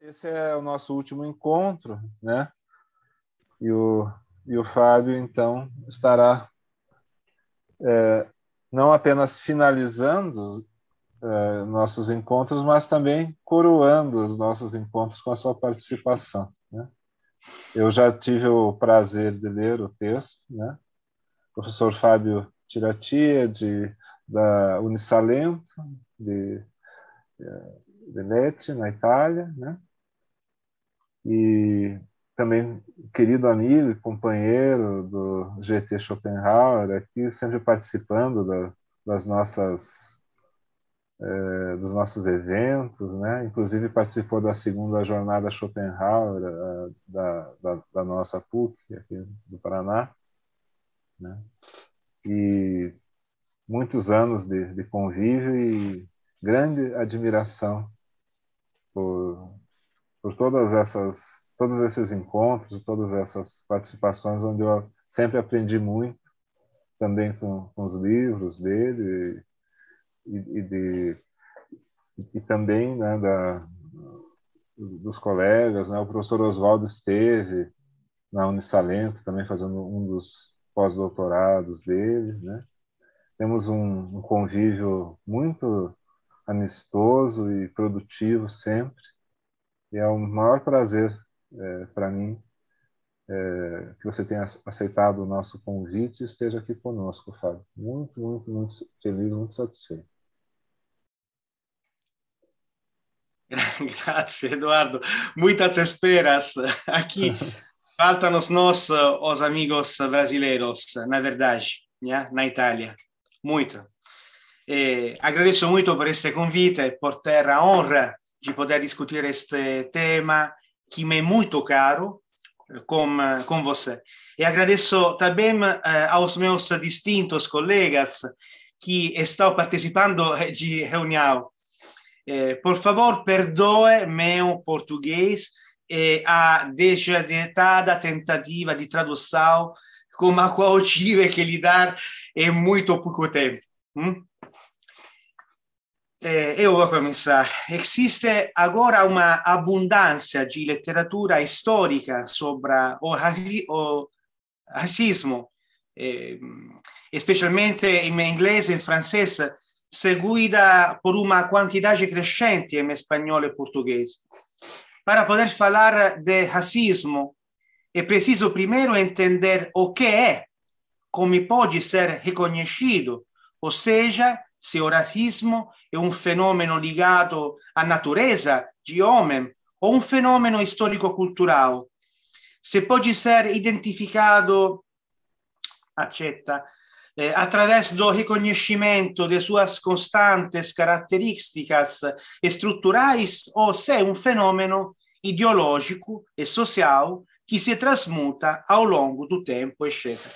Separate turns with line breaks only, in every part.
Esse é o nosso último encontro, né? E o, e o Fábio, então, estará é, não apenas finalizando é, nossos encontros, mas também coroando os nossos encontros com a sua participação. Né? Eu já tive o prazer de ler o texto, né? O professor Fábio Tiratia, é de, da Unisalento, de, é, de Lecce, na Itália, né? e também querido amigo e companheiro do GT Schopenhauer, aqui sempre participando da, das nossas é, dos nossos eventos, né? Inclusive participou da segunda jornada Schopenhauer da, da, da, nossa PUC aqui do Paraná, né? E muitos anos de, de convívio e grande admiração por por todas essas todos esses encontros, todas essas participações onde eu sempre aprendi muito também com, com os livros dele e, e de e também né, da, dos colegas, né, o professor Oswaldo esteve na Unisalento também fazendo um dos pós-doutorados dele, né? Temos um, um convívio muito amistoso e produtivo sempre e é um maior prazer é, para mim é, que você tenha aceitado o nosso convite e esteja aqui conosco, Fábio. Muito, muito, muito feliz, muito satisfeito.
Grazie Eduardo. Muitas esperas aqui. Faltam-nos nós, os amigos brasileiros, na verdade, né? na Itália. Muito. E agradeço muito por esse convite, e por ter a honra de poder discutir este tema que me é muito caro com, com você. E agradeço também eh, aos meus distintos colegas que estão participando de reunião. Eh, por favor, perdoe meu português e a degenerada tentativa de tradução com a qual tive que lidar em muito pouco tempo. Hum? Eh, eu vou começar. Existe agora uma abundância de literatura histórica sobre o, raci o eh, especialmente in inglese e in francese, seguita por una quantità crescente in espanhol e portoghese. Para poter parlare de racismo, è preciso primeiro entender o che è, come pode essere riconosciuto, ossia, se o razzismo è un fenomeno legato a natureza, geomem, o un fenomeno storico-culturale. Se può essere identificato, accetta, eh, attraverso il riconoscimento delle sue costanti caratteristiche e strutturali, o se è un fenomeno ideologico e sociale che si trasmuta a lungo del tempo, eccetera.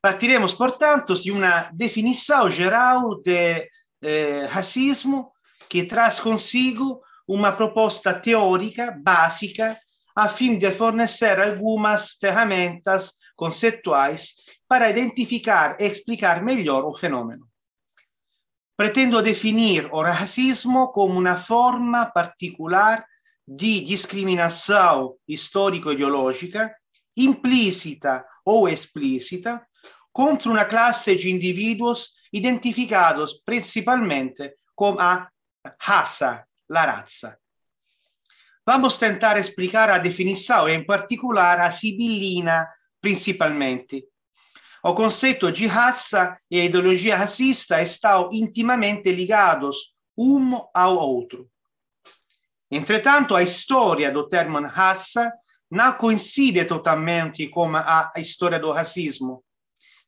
Partiremos, portanto, di una definição geral del eh, racismo che traz consigo una proposta teorica básica a fim de fornire algumas ferramentas conceituais para identificar e explicar melhor o fenômeno. Pretendo definir o racismo come una forma particular di discriminazione histórico-ideológica, implícita o explícita, contro una classe di individuos identificados principalmente come a la razza. Vamos tentare tentar explicar a definizione e in particolare a Sibillina principalmente. O conceito di raça e a ideologia racista estão intimamente ligados um ao outro. Entretanto, a storia do termine raça non coincide totalmente con a storia do racismo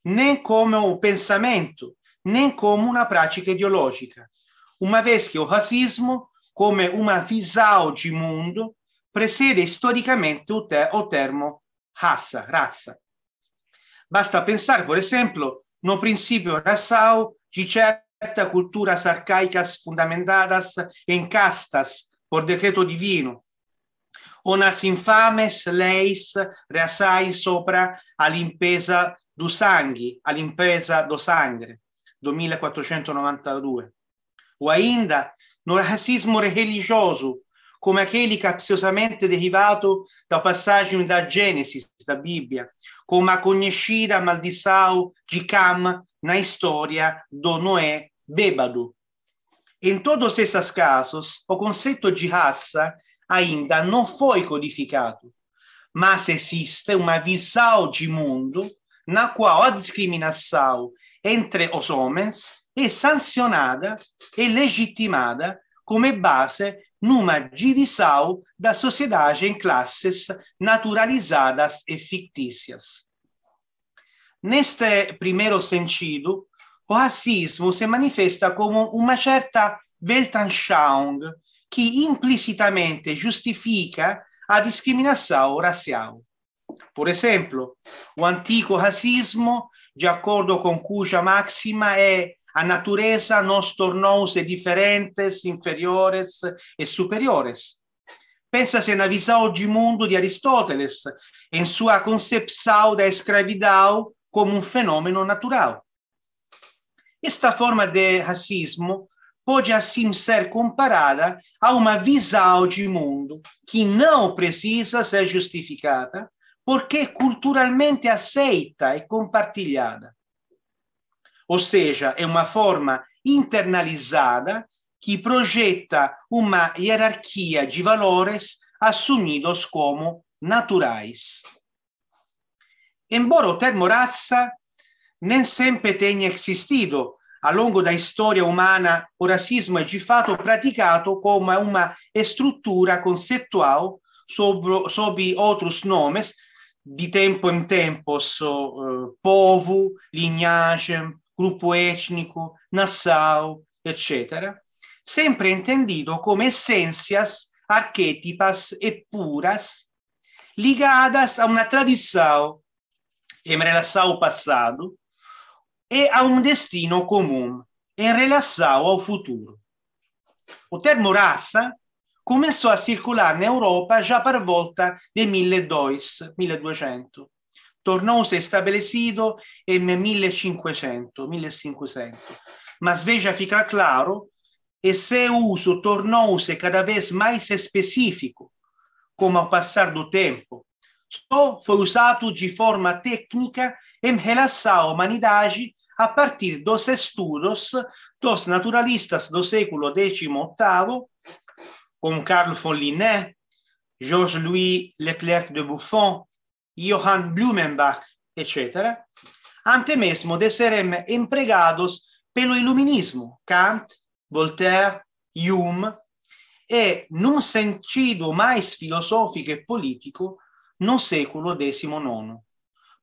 né come un pensamento, né come una pratica ideologica, uma vez che o racismo, come una visão di mondo, precede storicamente o, te termo raça, razza. Basta pensare, per esempio, no principio razzao di certas culturas arcaicas fundamentadas in castas por decreto divino, o nas infames leis reassai sopra a limpeza Du Sanghi all'impresa do Sangre, 2492. O ainda no racismo religioso, come aquele capciosamente derivato da passaggi da Gênesis da Bíblia, como a conhecida maldição di Cam na história do Noé bêbado. In todos esses casos, o conceito di raça ainda não foi codificado, mas esiste una visão di mondo na qual a discriminação entre os homens é sancionada e é legitimada como base numa divisão da sociedade em classes naturalizadas e fictícias. Neste primeiro sentido, o racismo se manifesta como uma certa Weltanschauung que implicitamente justifica a discriminação racial. Por exemplo, o antigo racismo, de acordo com cuja máxima é a natureza nos tornou-se diferentes, inferiores e superiores. Pensa-se na visão de mundo de Aristóteles, em sua concepção da escravidão como um fenômeno natural. Esta forma de racismo pode assim ser comparada a uma visão de mundo que não precisa ser justificada, porque culturalmente aceita e compartilhada. Ou seja, é uma forma internalizzata che progetta una hierarchia di valores assumidos como naturais. Embora o termo razza nem sempre tenha existido, ao longo da história humana, o racismo é de fato praticado como uma estrutura conceitual sob, sob outros nomes, di tempo in tempo eh, povu, lignagem, gruppo etnico, Nassau, eccetera, sempre intendito come essenzias archetipas e puras ligadas a una tradição in relazione ao passado e a un um destino comum in relazione ao futuro. O termo raça comenzò a circolare in Europa già per volta del 1200. Tornò-se establecido en 1500, 1500. Mas veja ficar claro, se uso tornou-se cada vez mais specifico, como ao passare do tempo. Só foi usato di forma tecnica e relação à a partir dos estudos dos naturalistas do século XVIII con Carlo Fonlinet, Georges-Louis Leclerc de Buffon, Johann Blumenbach, eccetera, ante mesmo de serem empregados pelo iluminismo, Kant, Voltaire, Hume, e non sentido mais filosofico e politico no secolo XIX,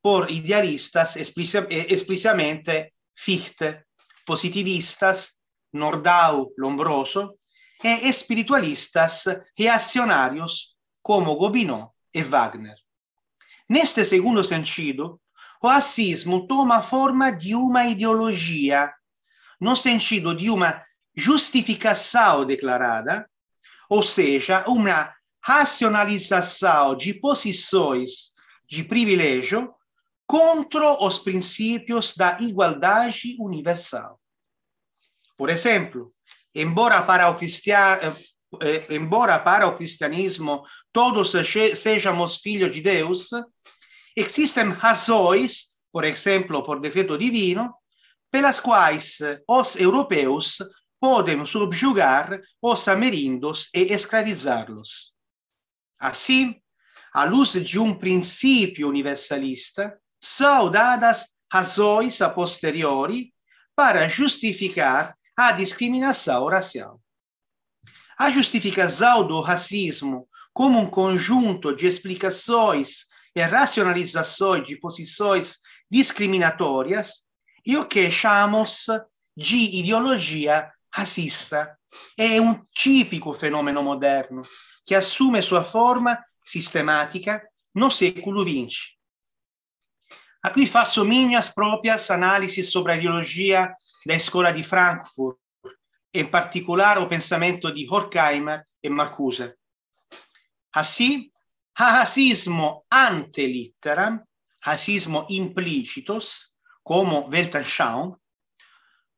por idealistas esplicitamente Fichte, positivistas Nordau Lombroso, e espiritualistas reacionários como Gobineau e Wagner. Neste segundo sentido, o racismo toma forma de uma ideologia, no sentido de uma justificação declarada, ou seja, uma racionalização de posições de privilégio contra os princípios da igualdade universal. Por exemplo, embora para eh, eh, o cristianismo todos sejamos filhos de Deus, existem razões, por exemplo, por decreto divino, pelas quais os europeus podem subjugar os amerindos e escravizá-los. Assim, à luz de um princípio universalista, são dadas razões a posteriori para justificar à discriminação racial. A justificação do racismo como um conjunto de explicações e racionalizações de posições discriminatórias e é o que chamamos de ideologia racista. É um típico fenômeno moderno que assume sua forma sistemática no século XX. Aqui faço minhas próprias análises sobre a ideologia la scuola di Frankfurt e in particolare il pensamento di Horkheimer e Marcuse. Asì, hasismo ante litteram, hasismo implicitos, come Weltanschauung,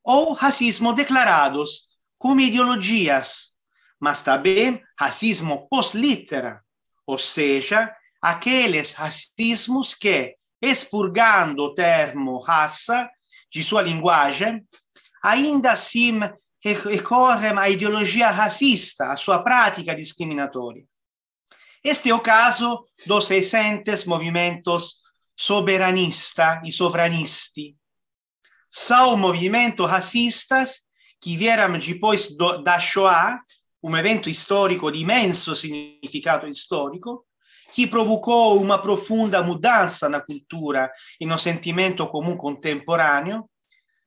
o hasismo declarados, come ideologias, ma sta ben hasismo post littera, ossia aqueles hasismus che, espurgando termo hassa, de sua linguagem, ainda assim recorrem à ideologia racista, à sua prática discriminatória. Este é o caso dos recentes movimentos soberanista e sovranisti. São movimentos racistas que vieram depois do, da Shoah, um evento histórico di immenso significato storico, que provocou uma profunda mudança na cultura e no sentimento comum contemporâneo,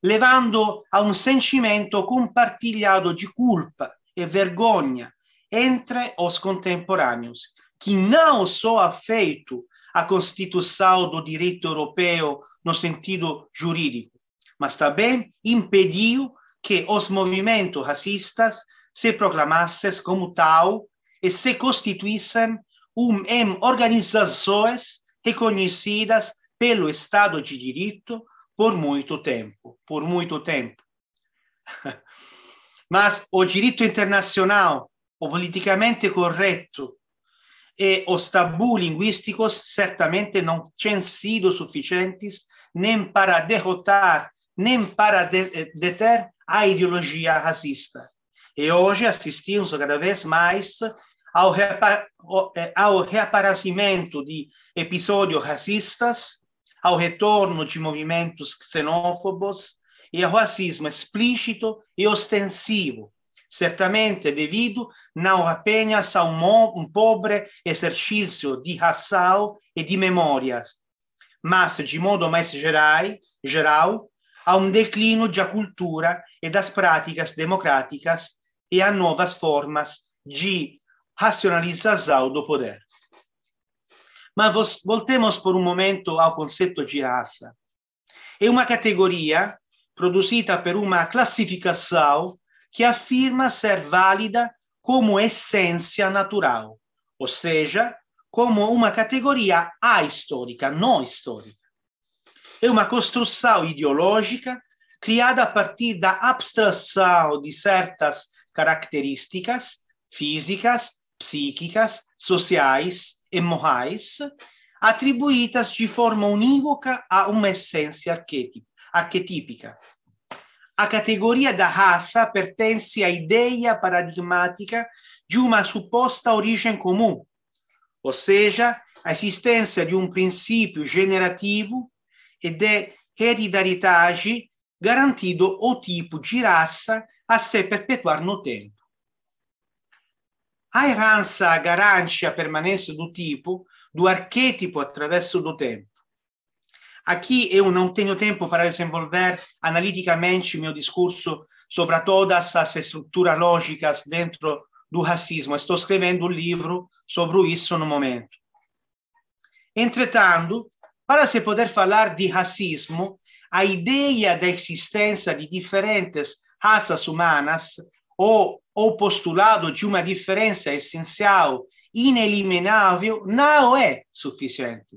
levando a um sentimento compartilhado de culpa e vergonha entre os contemporâneos, que não só afeito a Constituição do direito europeu no sentido jurídico, mas também impediu que os movimentos racistas se proclamassem como tal e se constituíssem um, em organizações reconhecidas pelo Estado de Direito por muito tempo, por muito tempo. Mas o direito internacional, o politicamente correto e os tabus linguísticos certamente não têm sido suficientes nem para derrotar, nem para de eh, deter a ideologia racista. E hoje assistimos cada vez mais ao, eh, ao reaparecimento de episódios racistas, ao retorno de movimentos xenófobos e ao racismo explícito e ostensivo, certamente devido não apenas a um, um pobre exercício de ração e de memórias, mas, de modo mais geral, geral a um declínio da cultura e das práticas democráticas e a novas formas de racionalização do poder. Mas voltemos por um momento ao conceito de raça. É uma categoria produzida por uma classificação que afirma ser válida como essência natural, ou seja, como uma categoria ahistórica, não histórica. É uma construção ideológica criada a partir da abstração de certas características físicas, psíquicas, sociais e morais, atribuídas de forma unívoca a uma essência arquetípica. A categoria da raça pertence à ideia paradigmática de uma suposta origem comum, ou seja, a existência de um princípio generativo e de hereditariedade garantido ao tipo de raça a se perpetuar no tempo a herança garante a permanência do tipo, do arquétipo através do tempo. Aqui eu não tenho tempo para desenvolver analiticamente meu discurso sobre todas as estruturas lógicas dentro do racismo. Estou escrevendo um livro sobre isso no momento. Entretanto, para se poder falar de racismo, a ideia da existência de diferentes raças humanas ou o postulado de uma diferença essencial, ineliminável, não é suficiente.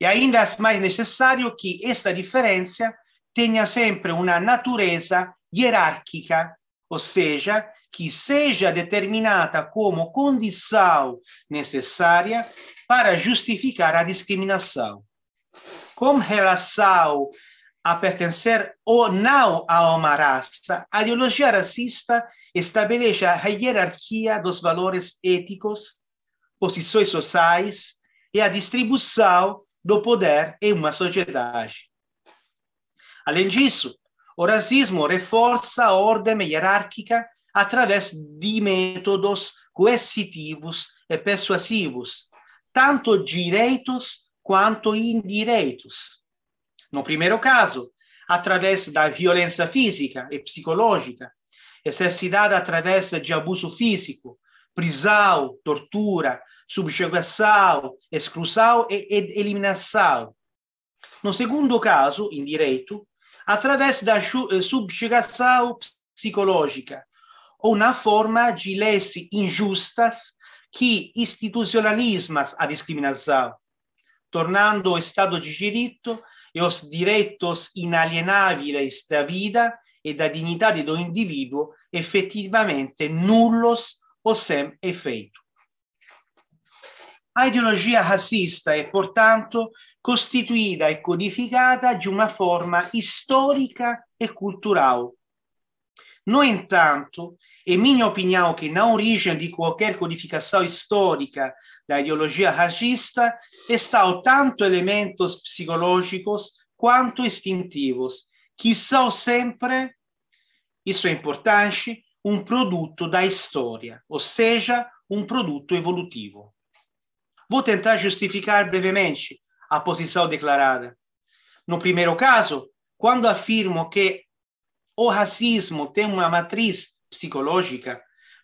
E ainda é mais necessário que esta diferença tenha sempre uma natureza hierárquica, ou seja, que seja determinada como condição necessária para justificar a discriminação. Com relação a pertencer ou não a uma raça, a ideologia racista estabelece a hierarquia dos valores éticos, posições sociais e a distribuição do poder em uma sociedade. Além disso, o racismo reforça a ordem hierárquica através de métodos coercitivos e persuasivos, tanto direitos quanto indireitos no primeiro caso, através da violência física e psicológica, exercitada através de abuso físico, prisão, tortura, subjugação, exclusão e eliminação. No segundo caso, em direito, através da eh, subjugação psicológica, ou na forma de leis injustas que institucionalizam a discriminação, tornando o Estado de direito e os direitos inalienables da vita e da dignità di do individuo effettivamente nullos o sem efeito. A ideologia razzista è pertanto costituita e codificata di una forma storica e culturale. Noi intanto e minha opinião que, na origem de qualquer codificação histórica da ideologia racista, estão tanto elementos psicológicos quanto instintivos, que são sempre, isso é importante, um produto da história, ou seja, um produto evolutivo. Vou tentar justificar brevemente a posição declarada. No primeiro caso, quando afirmo que o racismo tem uma matriz psicológica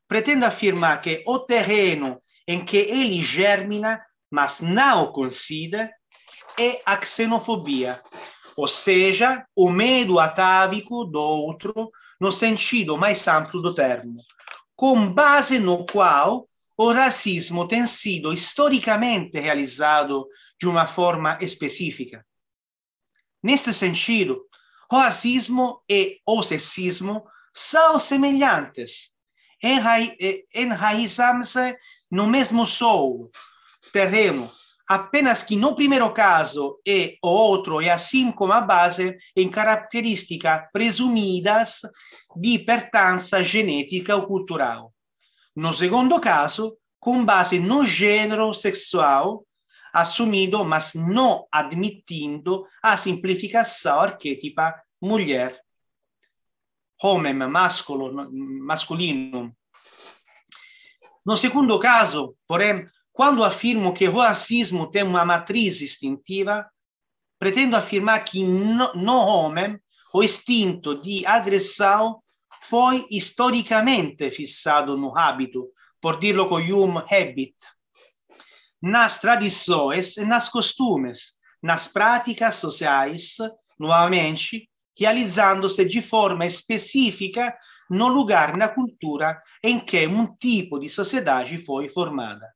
pretendo afirmar que o terreno em que ele germina, mas não considera, é a xenofobia, ou seja, o medo atávico do outro no sentido mais amplo do termo, com base no qual o racismo tem sido historicamente realizado de uma forma específica. Neste sentido, o racismo e o sexismo são semelhantes. Enrai, eh, enraizamos-se no mesmo solo, terreno, apenas que no primeiro caso e o outro é assim como a base em características presumidas de pertença genética ou cultural. No segundo caso, com base no gênero sexual assumido, mas não admitindo a simplificação arquétipa mulher homem, mascolo, mascolinum. No secondo caso, porém, quando afirmo che il racismo tem una matriz istintiva, pretendo afirmar che no, no homem o istinto di agressão foi historicamente fissato no hábito, por dirlo com Hume, habit, nas tradições e nas costumes, nas práticas sociais, nuovamente, realizzandosi di forma específica no lugar na cultura em que um tipo de sociedade foi formada.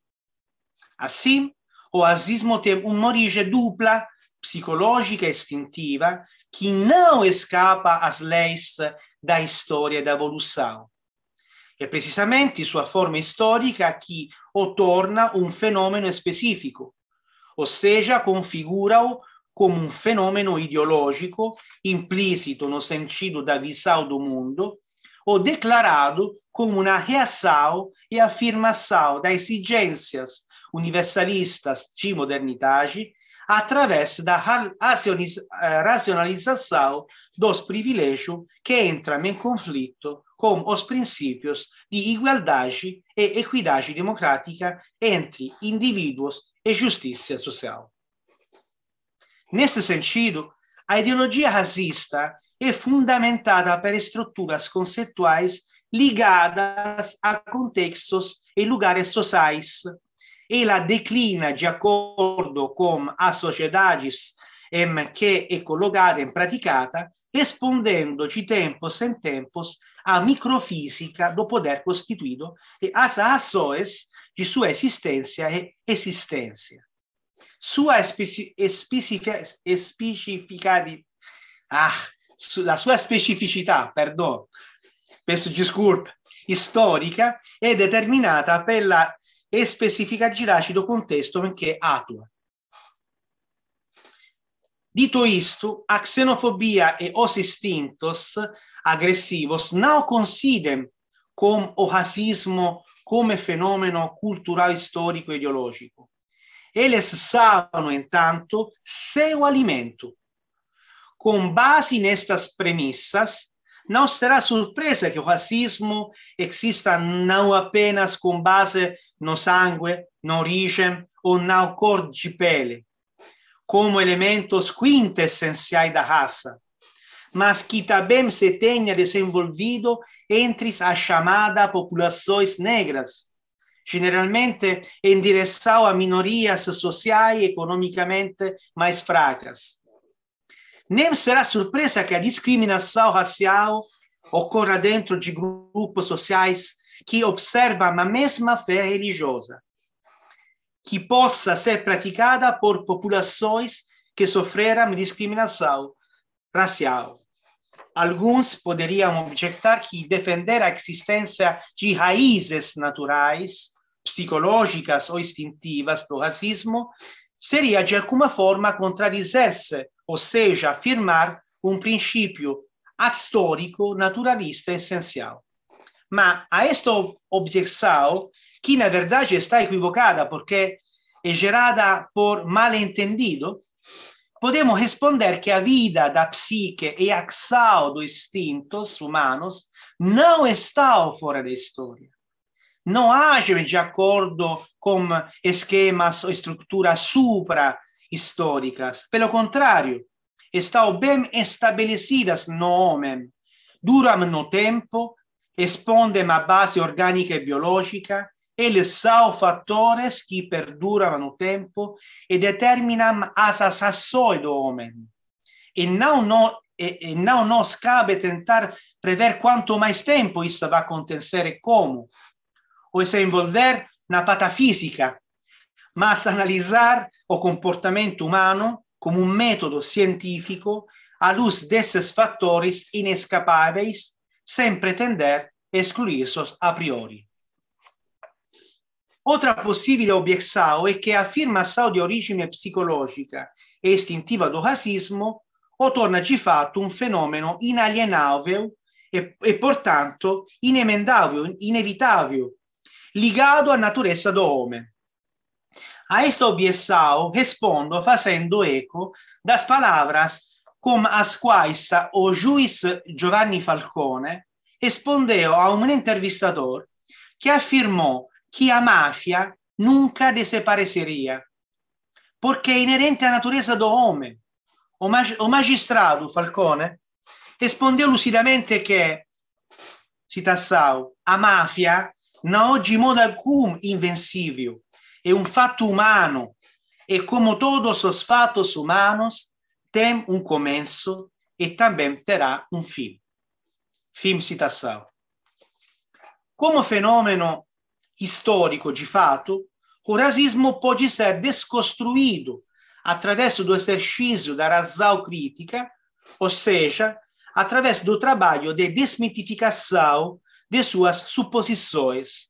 Assim, o racismo tem uma origem dupla, psicológica e instintiva, que não escapa às leis da história e da evolução. É precisamente sua forma histórica que o torna um fenômeno específico, ou seja, configura-o como um fenômeno ideológico implícito no sentido da visão do mundo, ou declarado como uma reação e afirmação das exigências universalistas de modernidade através da eh, racionalização dos privilégios que entram em conflito com os princípios de igualdade e equidade democrática entre indivíduos e justiça social. Nesse sentido, a ideologia racista é fundamentada por estruturas conceituais ligadas a contextos e lugares sociais. e Ela declina de acordo com as sociedades em que é colocada e praticada, respondendo de tempos em tempos à microfísica do poder constituído e às ações de sua existência e existência. sua speci- specific- ah, sulla sua specificità, perdono, penso ci sculpa, storica è determinata per la specificità del contesto in attua. Dito isto, a xenofobia e os istintos aggressivos non considem com o racismo come fenomeno culturale, storico e ideologico, Eles no entanto, seu alimento. Com base nestas premissas, não será surpresa que o racismo exista não apenas com base no sangue, na origem ou na cor de pele, como elementos quintessenciais da raça, mas que também se tenha desenvolvido entre as chamadas populações negras, generalmente endereçado a minorias sociais economicamente mais fracas. Nem será surpresa que a discriminação racial ocorra dentro de grupos sociais que observam a mesma fé religiosa, que possa ser praticada por populações que sofreram discriminação racial. Alguns poderiam objetar que defender a existência de raízes naturais psicológicas o instintivas do racismo seria de alguma forma contradizer-se, ou seja, afirmar um princípio astórico, naturalista essencial. Mas a esta objeção, que na verdade está equivocada porque é gerada por mal malentendido, podemos responder que a vida da psique e a ação dos instintos humanos não estão fora da história non age di accordo con esquemas o strutture supra-históricas. Pelo contrário, estão bem estabelecidas no homem, duram no tempo, expondem à base orgânica e biológica, eles são fatores que perduram no tempo e determinam a ações do homem. E non no, e, e não nos cabe tentar prever quanto mais tempo isso vai acontecer e come o se envolver na patafísica, ma analisar o comportamento umano come un um metodo scientifico a luz desses fatores inescapáveis, sem pretender excluí-los a priori. Outra possível objeção é que a afirmação de origem psicológica e instintiva do racismo o torna de fato um fenômeno inalienável e, e portanto, inemendável, inevitável ligado à natureza do homem. A esta objeção respondo fazendo eco das palavras com as quais o juiz Giovanni Falcone respondeu a um entrevistador que afirmou que a máfia nunca desapareceria, porque é inerente à natureza do homem. O, mag o magistrado Falcone respondeu lucidamente que, citação, a máfia Não há de modo algum invencível. É um fato humano. E como todos os fatos humanos, tem um começo e também terá um fim. Fim citação. Como fenômeno histórico de fato, o racismo pode ser desconstruído através do exercício da razão crítica, ou seja, através do trabalho de desmitificação de suas suposições,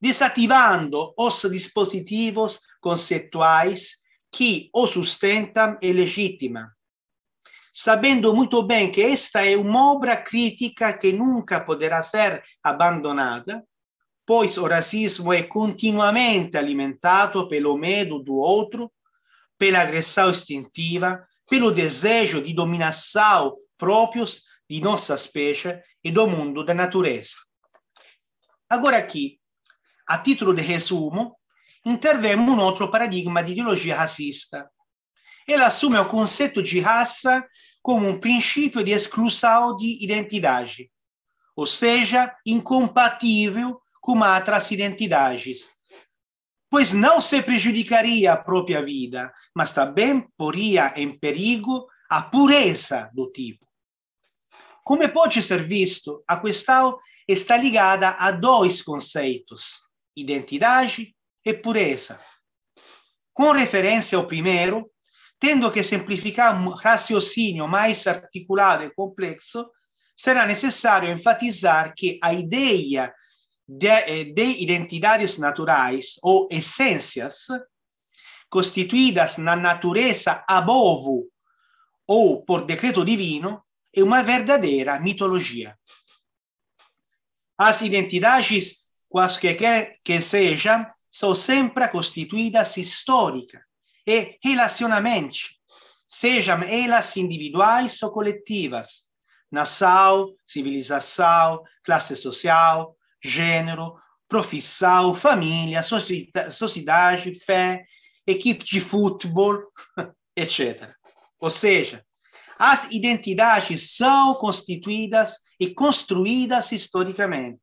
desativando os dispositivos conceituais que o sustentam e legitimam, sabendo muito bem que esta é uma obra crítica que nunca poderá ser abandonada, pois o racismo é continuamente alimentado pelo medo do outro, pela agressão instintiva, pelo desejo de dominação próprios di nostra specie e do mundo da natureza. Agora aqui, a título de resumo, intervemos um outro paradigma de ideologia racista. Ela assume o conceito de raça como um princípio de exclusão de identidade, ou seja, incompatível com outras identidades, pois não se prejudicaria a própria vida, mas também poria em perigo a pureza do tipo. Come può essere visto, a questão está ligata a dois conceitos, identidade e purezza. Con referenza al primo, tendo che semplificare un um raciocínio mais articulado e complesso, sarà necessario enfatizzare che a ideia dei eh, de identidades naturais o essências costituidas na natureza a bovo ou por decreto divino é uma verdadeira mitologia. As identidades, quaisquer que sejam, são sempre constituídas histórica e relacionamente sejam elas individuais ou coletivas, nação, civilização, classe social, gênero, profissão, família, sociedade, fé, equipe de futebol, etc. Ou seja, as identidades são constituídas e construídas historicamente.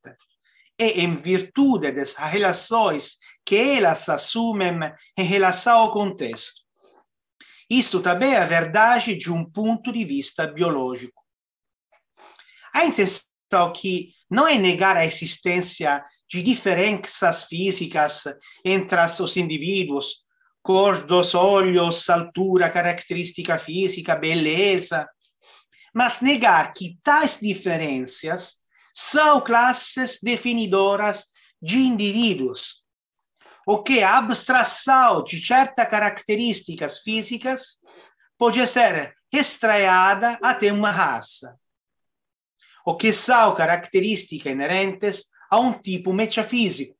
E em virtude das relações que elas assumem em relação ao contexto. Isto também é verdade de um ponto de vista biológico. A intenção aqui não é negar a existência de diferenças físicas entre os indivíduos cor dos olhos, altura, característica física, beleza. Mas negar que tais diferenças são classes definidoras de indivíduos, o que a abstração de certas características físicas pode ser estreada até uma raça, o que são características inerentes a um tipo metafísico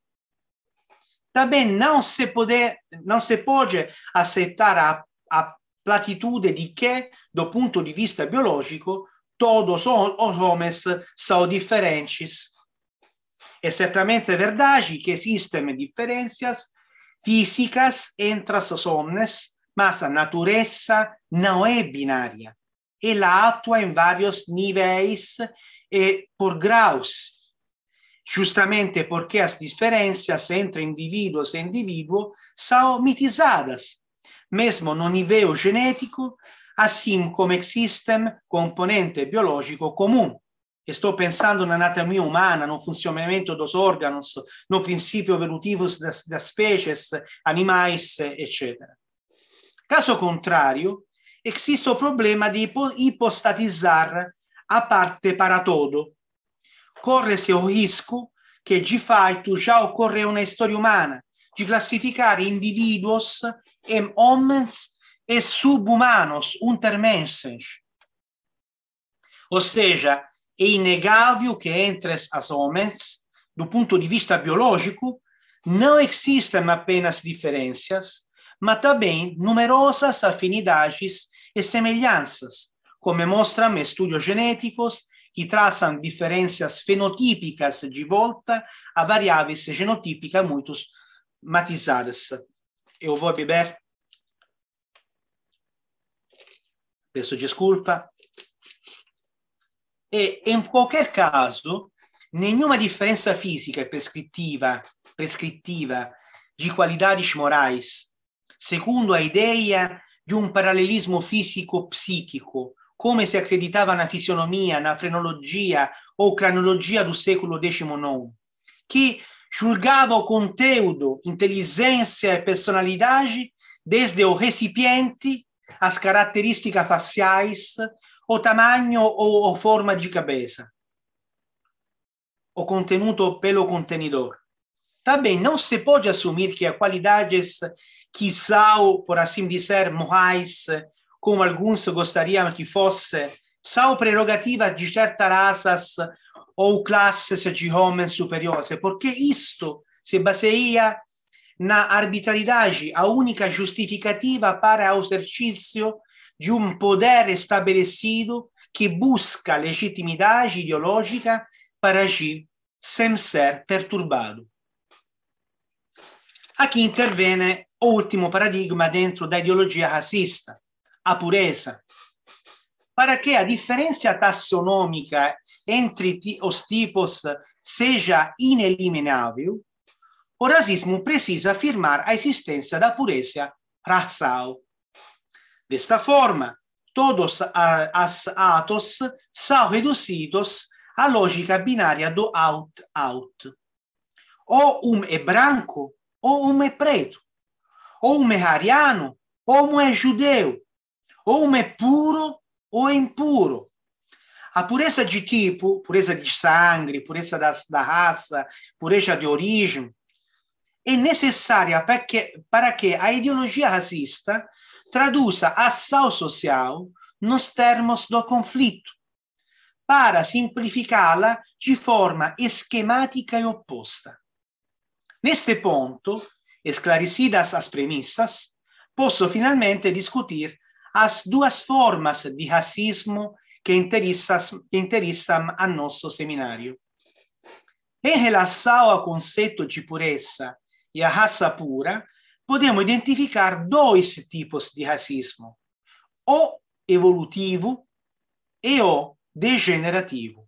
também não se pode, não se pode aceitar a, a platitude de que, do ponto de vista biológico, todos os homens são diferentes. É certamente verdade que existem diferenças físicas entre os homens, mas a natureza não é binária. Ela atua em vários níveis e por graus Justamente porque as diferenças entre indivíduos e individuo são mitizadas, mesmo no nível genético, assim como existem componente biológico comum. Estou pensando na anatomia humana, no funcionamento dos órgãos, no princípio evolutivo das, das espécies, animais, etc. Caso contrário, existe o problema de hipostatizar a parte para todo, corre-se o risco que, de fatto já ocorreu na história humana, de classificar indivíduos em homens e subhumanos, untermenses. Ou seja, é inegável que entre as homens, do ponto de vista biológico, não existem apenas diferenças, mas também numerosas afinidades e semelhanças, como mostram estudos genéticos que traçam diferenças fenotípicas de volta a variáveis genotípicas muito matizadas. Eu vou beber. Peço desculpa. E, em qualquer caso, nenhuma diferença física prescritiva, prescritiva de qualidades morais, segundo a ideia de um paralelismo físico-psíquico, come se acreditava na fisionomia, na frenologia ou cranologia do século XIX, que julgava o conteúdo, inteligência e personalidade desde o recipiente, as características faciais, o tamanho ou forma de cabeça. O conteúdo pelo contenedor. Também não se pode assumir que a qualidade, quizá por assim dizer, morais, como alguns gostariam che fosse, prerogativa di certa certas o classe classes di homens superiore, perché isto si baseia na arbitrariedade, a unica giustificativa para o exercício de um poder estabelecido che busca legittimità ideologica para agir sem ser A chi interviene o último paradigma dentro da ideologia razzista, a pureza. Para que a diferença taxonômica entre os tipos seja ineliminável, o racismo precisa afirmar a existência da pureza racial. Desta forma, todos os atos são reduzidos à lógica binária do out-out. Ou um é branco, ou um é preto. Ou um é ariano, ou um é judeu. Ou um é puro ou é impuro. A pureza de tipo, pureza de sangue, pureza da, da raça, pureza de origem, é necessária para que, para que a ideologia racista traduza ação social nos termos do conflito, para simplificá-la de forma esquemática e oposta. Neste ponto, esclarecidas as premissas, posso finalmente discutir as duas formas de racismo que interessam, que interessam a nosso seminário. Em relação ao conceito de pureza e à raça pura, podemos identificar dois tipos de racismo, o evolutivo e o degenerativo.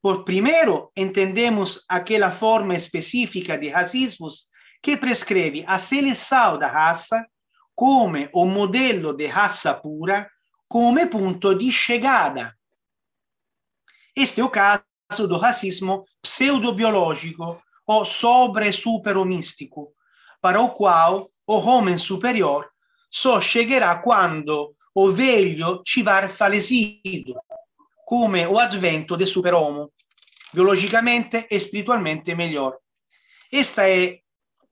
Por primeiro, entendemos aquela forma específica de racismo que prescreve a seleção da raça come o modello di razza pura come punto di chegada. Questo è il caso do pseudobiologico o sopra-supero mistico, per il quale o homem superior só chegará quando o veglio ci var falesido, come o advento del superuomo, biologicamente e spiritualmente miglior. Questa è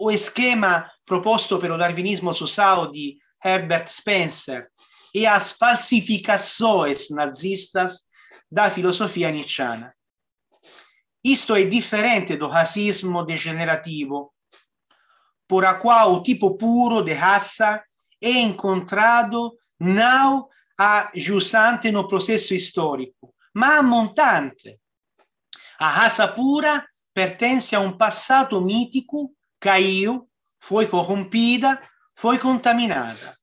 o schema proposto per lo darwinismo social di Herbert Spencer e a falsificações nazistas da filosofia nicciana. Isto è differente do racismo degenerativo, por a qual o tipo puro de raça é encontrado não ajustante no processo storico, ma ammontante. A raça pura pertence a un um passato mitico caiu, foi corrompida, foi contaminada.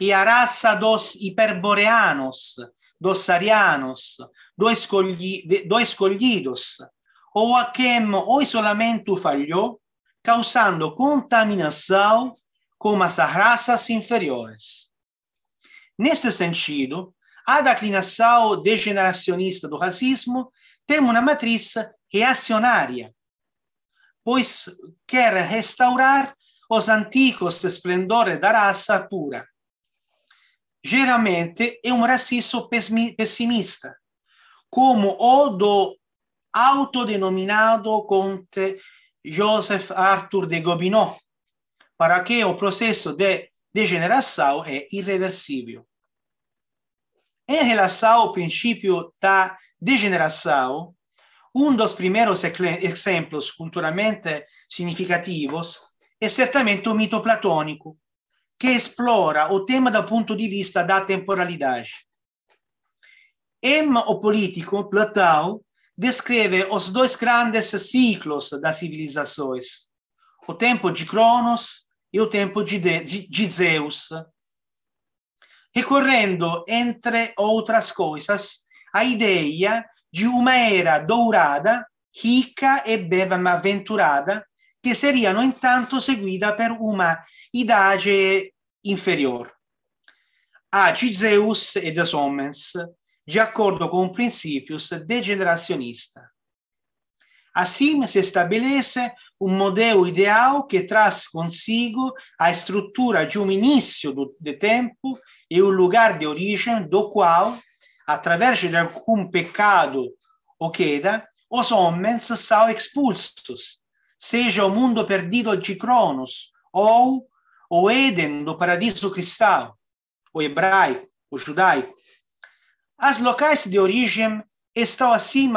E a raça dos hiperboreanos, dos arianos, dos escolhi, dos, escolhidos, ou a quem o isolamento falhou, causando contaminação com as raças inferiores. Neste sentido, a declinação degeneracionista do racismo tem uma matriz reacionária pois quer restaurar os antigos esplendores da raça pura. Geralmente é um racismo pessimista, como o do autodenominado conte Joseph Arthur de Gobineau, para que o processo de degeneração é irreversível. Em relação ao princípio da degeneração, Un dos primeros ejemplos culturalmente significativos è certamente un mito platonico che explora o tema dal punto di vista da temporalidade. Em o político, Platão, descreve os dois grandes ciclos das civilizações, o tempo de Cronos e o tempo de, de, de Zeus, recorrendo, entre outras coisas, à ideia Giumaera Dourada, Ricca e beva avventurata, che seriano intanto seguita per una idace inferior. A Zeus e da Somens, di accordo con un principio degenerazionista. Assim se estabelece un modello ideal che trasse consigo a struttura di un inizio del tempo e un lugar di origine, do qual através de algum pecado ou queda, os homens são expulsos, seja o mundo perdido de Cronos ou o Éden do paradiso cristão, o hebraico, o judaico. As locais de origem estão assim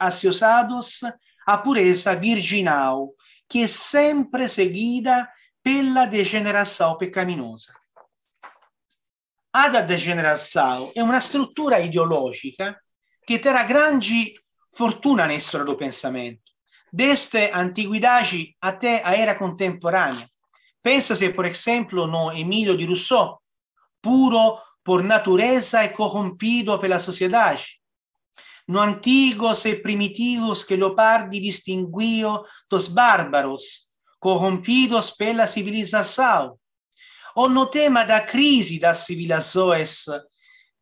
associados à pureza virginal, que é sempre seguida pela degeneração pecaminosa. Adad General Sau è una struttura ideologica che terà grandi fortuna nel suo pensamento, deste antiguidadi até a era contemporanea. Pensa se, per esempio, no Emilio di Rousseau, puro por natureza e corrompido per la società. No antigos e primitivos che Leopardi distinguiu dos bárbaros, corrompidos pela civilizzazione. Ogni tema da crisi da civilizazione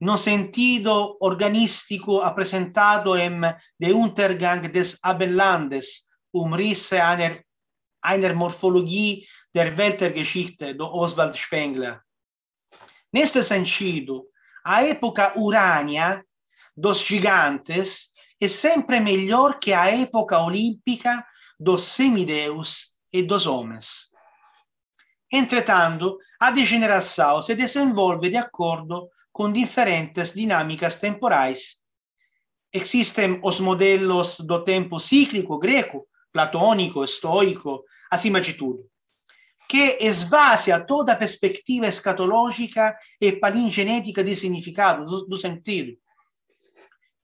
no sentido organistico ha presentato em de Untergang des abellandes, um Risse einer, einer Morphologie der Weltergeschichte do Oswald Spengler. Neste sentido, a epoca urania, dos gigantes è sempre miglior che a epoca olímpica dos semideus e dos homens. Entretanto, a degenerazione si desenvolve di accordo con differenti dinâmicas temporais. Existem os modelos do tempo cíclico greco, platonico, estoico, acima de tudo, que esvazia tutta perspectiva escatológica e palingenetica de significato, do, do sentido.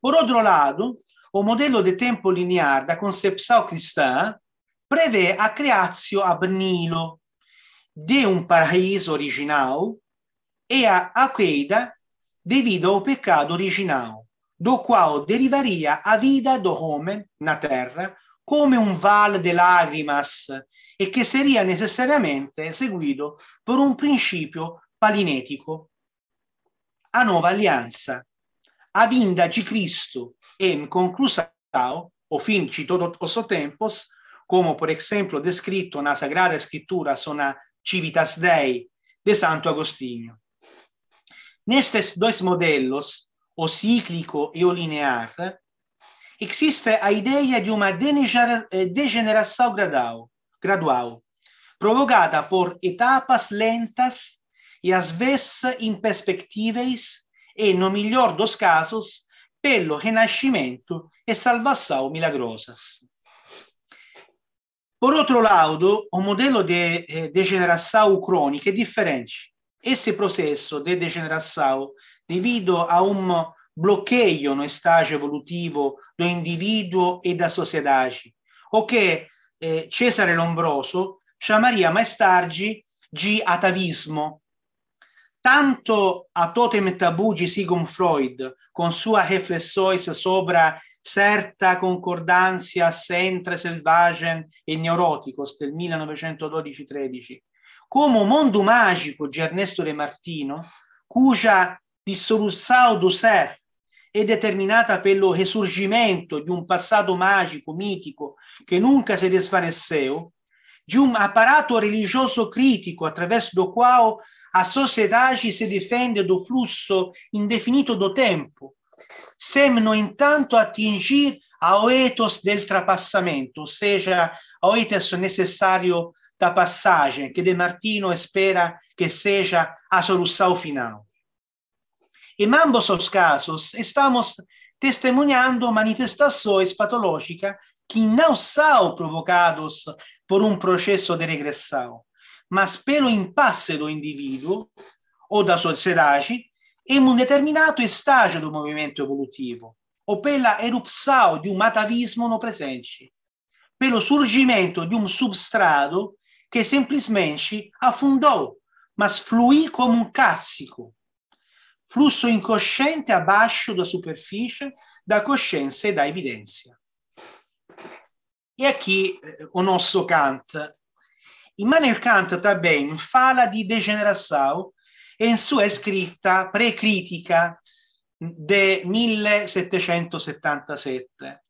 Por outro lado, o modelo de tempo linear da concepção cristã prevê a creatio ab nilo, de un paraíso original e a aqueida devido ao pecado original, do qual derivaria a vida do homem na terra come un val de lágrimas e che seria necessariamente seguito por un principio palinetico. A nuova allianza, a vinda di Cristo e conclusao, o fin citato osso tempos, come per esempio descritto nella Sagrada Scrittura, sono Civitas Dei de Santo Agostinho. Nestes dois modelos, o cíclico e o linear, existe a ideia de uma eh, degeneração gradual, gradual provocada por etapas lentas e às vezes imperspectíveis e, no melhor dos casos, pelo renascimento e salvação milagrosas. Por otro lado, o modelo de eh, degeneração crônica é diferente. Esse processo de degenerazione, devido a un um bloqueio no stage evolutivo do indivíduo e da sociedade, o che eh, Cesare Lombroso chamaria mais tarde di atavismo. Tanto a Totem tabù di Sigmund Freud, con sua riflessione sopra certa concordanza sempre selvagem e neuroticos del 1912-13, come mondo magico di Ernesto De Martino, cuja dissolução do ser è determinata pelo risorgimento di un passato magico, mitico, che nunca si desvaneceu, di un apparato religioso critico attraverso do quale a società si difende do flusso indefinito do tempo, sem no entanto atingir ao ethos del trapassamento, ou seja, ao ethos necessário da passagem, que De Martino espera que seja a solução final. Em ambos os casos, estamos testemunhando manifestações patológicas que não são provocadas por um processo de regressão, mas pelo impasse do indivíduo ou da sociedade in un determinato estágio do movimento evolutivo, o per pela erupção un matavismo non no per lo surgimento di un substrato che semplicemente affondò, ma sfluì come un cárcico, flusso incosciente a basso da superficie, da coscienza e da evidenza. E aqui eh, o nosso Kant. Emmanuel Kant também fala di degenerazione in sua è scritta precritica de 1777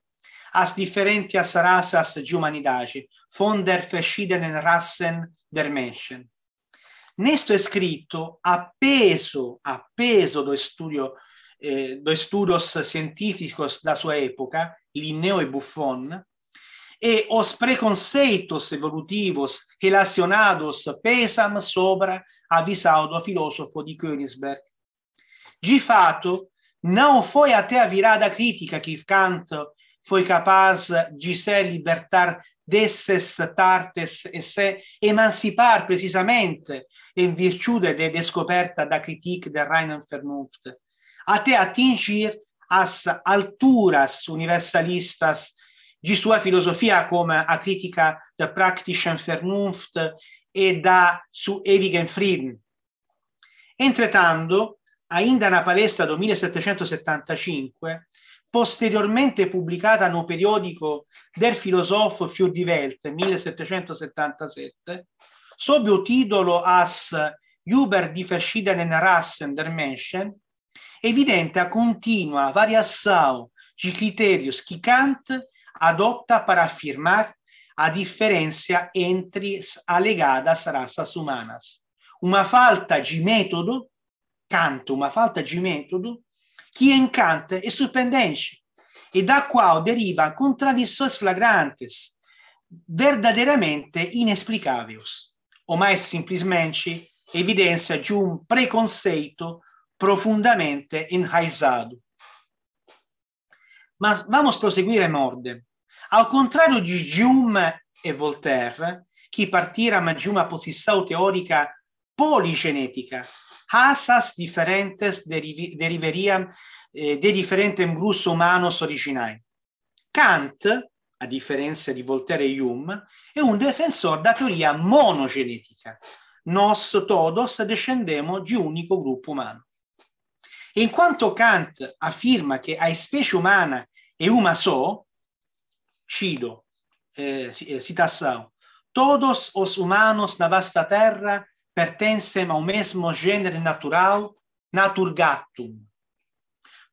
as differenti as rasas giumanidaci, von der verschiedenen Rassen der Menschen. Nesto è scritto appeso, appeso do studio eh, do studios scientificos da sua epoca, Linneo e Buffon, e os preconceitos evolutivos relacionados pesam sobre a visão do filósofo de Königsberg. De fato, não foi até a virada crítica que Kant foi capaz de se libertar dessas tartes e se emancipar precisamente em virtude da descoberta da critique de Reinhard Vernunft, até atingir as alturas universalistas de sua filosofia come a critica da praktischen Vernunft e da Su ewigen Frieden. Entretanto, ainda na palestra do 1775, posteriormente pubblicata nel periodico Der Philosoph für die Welt 1777, sotto il titolo As Über die verschiedenen Rassen der Menschen, evidenta continua variação de critérios que Kant adotta para afirmar a diferença entre as alegadas raças humanas. Uma falta de método, canto, uma falta de método, que encanta e é surpreendente e da qual deriva contradições flagrantes, verdadeiramente inexplicáveis, ou mais simplesmente evidência de um preconceito profundamente enraizado. ma vamos proseguire morde. Al contrario di Hume e Voltaire, chi partiram ma uma posição posizione teorica poligenetica, diferentes differentes deriveriam eh, de diferentes grupos humanos originais. Kant, a differenza di Voltaire e Hume, è un difensore da teoria monogenetica. Nos todos descendemo di unico gruppo umano. E in quanto Kant afferma che a specie umana e Euma so, cido, eh, eh citação, todos os humanos na vasta terra pertencem ao mesmo genere natural, naturgatum.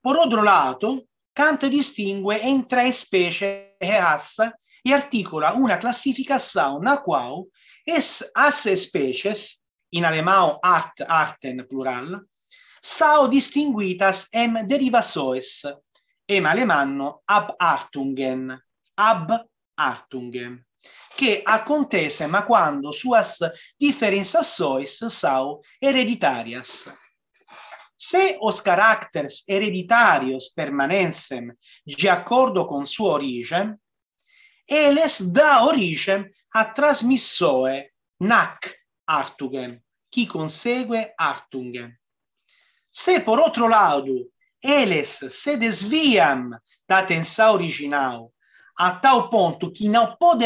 Por outro lado, Kant distingue em três specie e raça e articola uma classificação na qual as especies, in alemão art, arten plural, são distinguidas em derivações, Ema Alemanno ab Artungen, ab Artungen, che acontese ma quando suas differenza sois sau hereditarias. Se os caracteres hereditarios permanensem de accordo con suo origem, eles da origem a trasmissoe nac Artungen, chi consegue Artungen. Se por otro lado eles se desviam da atenção original a tal ponto que não pode,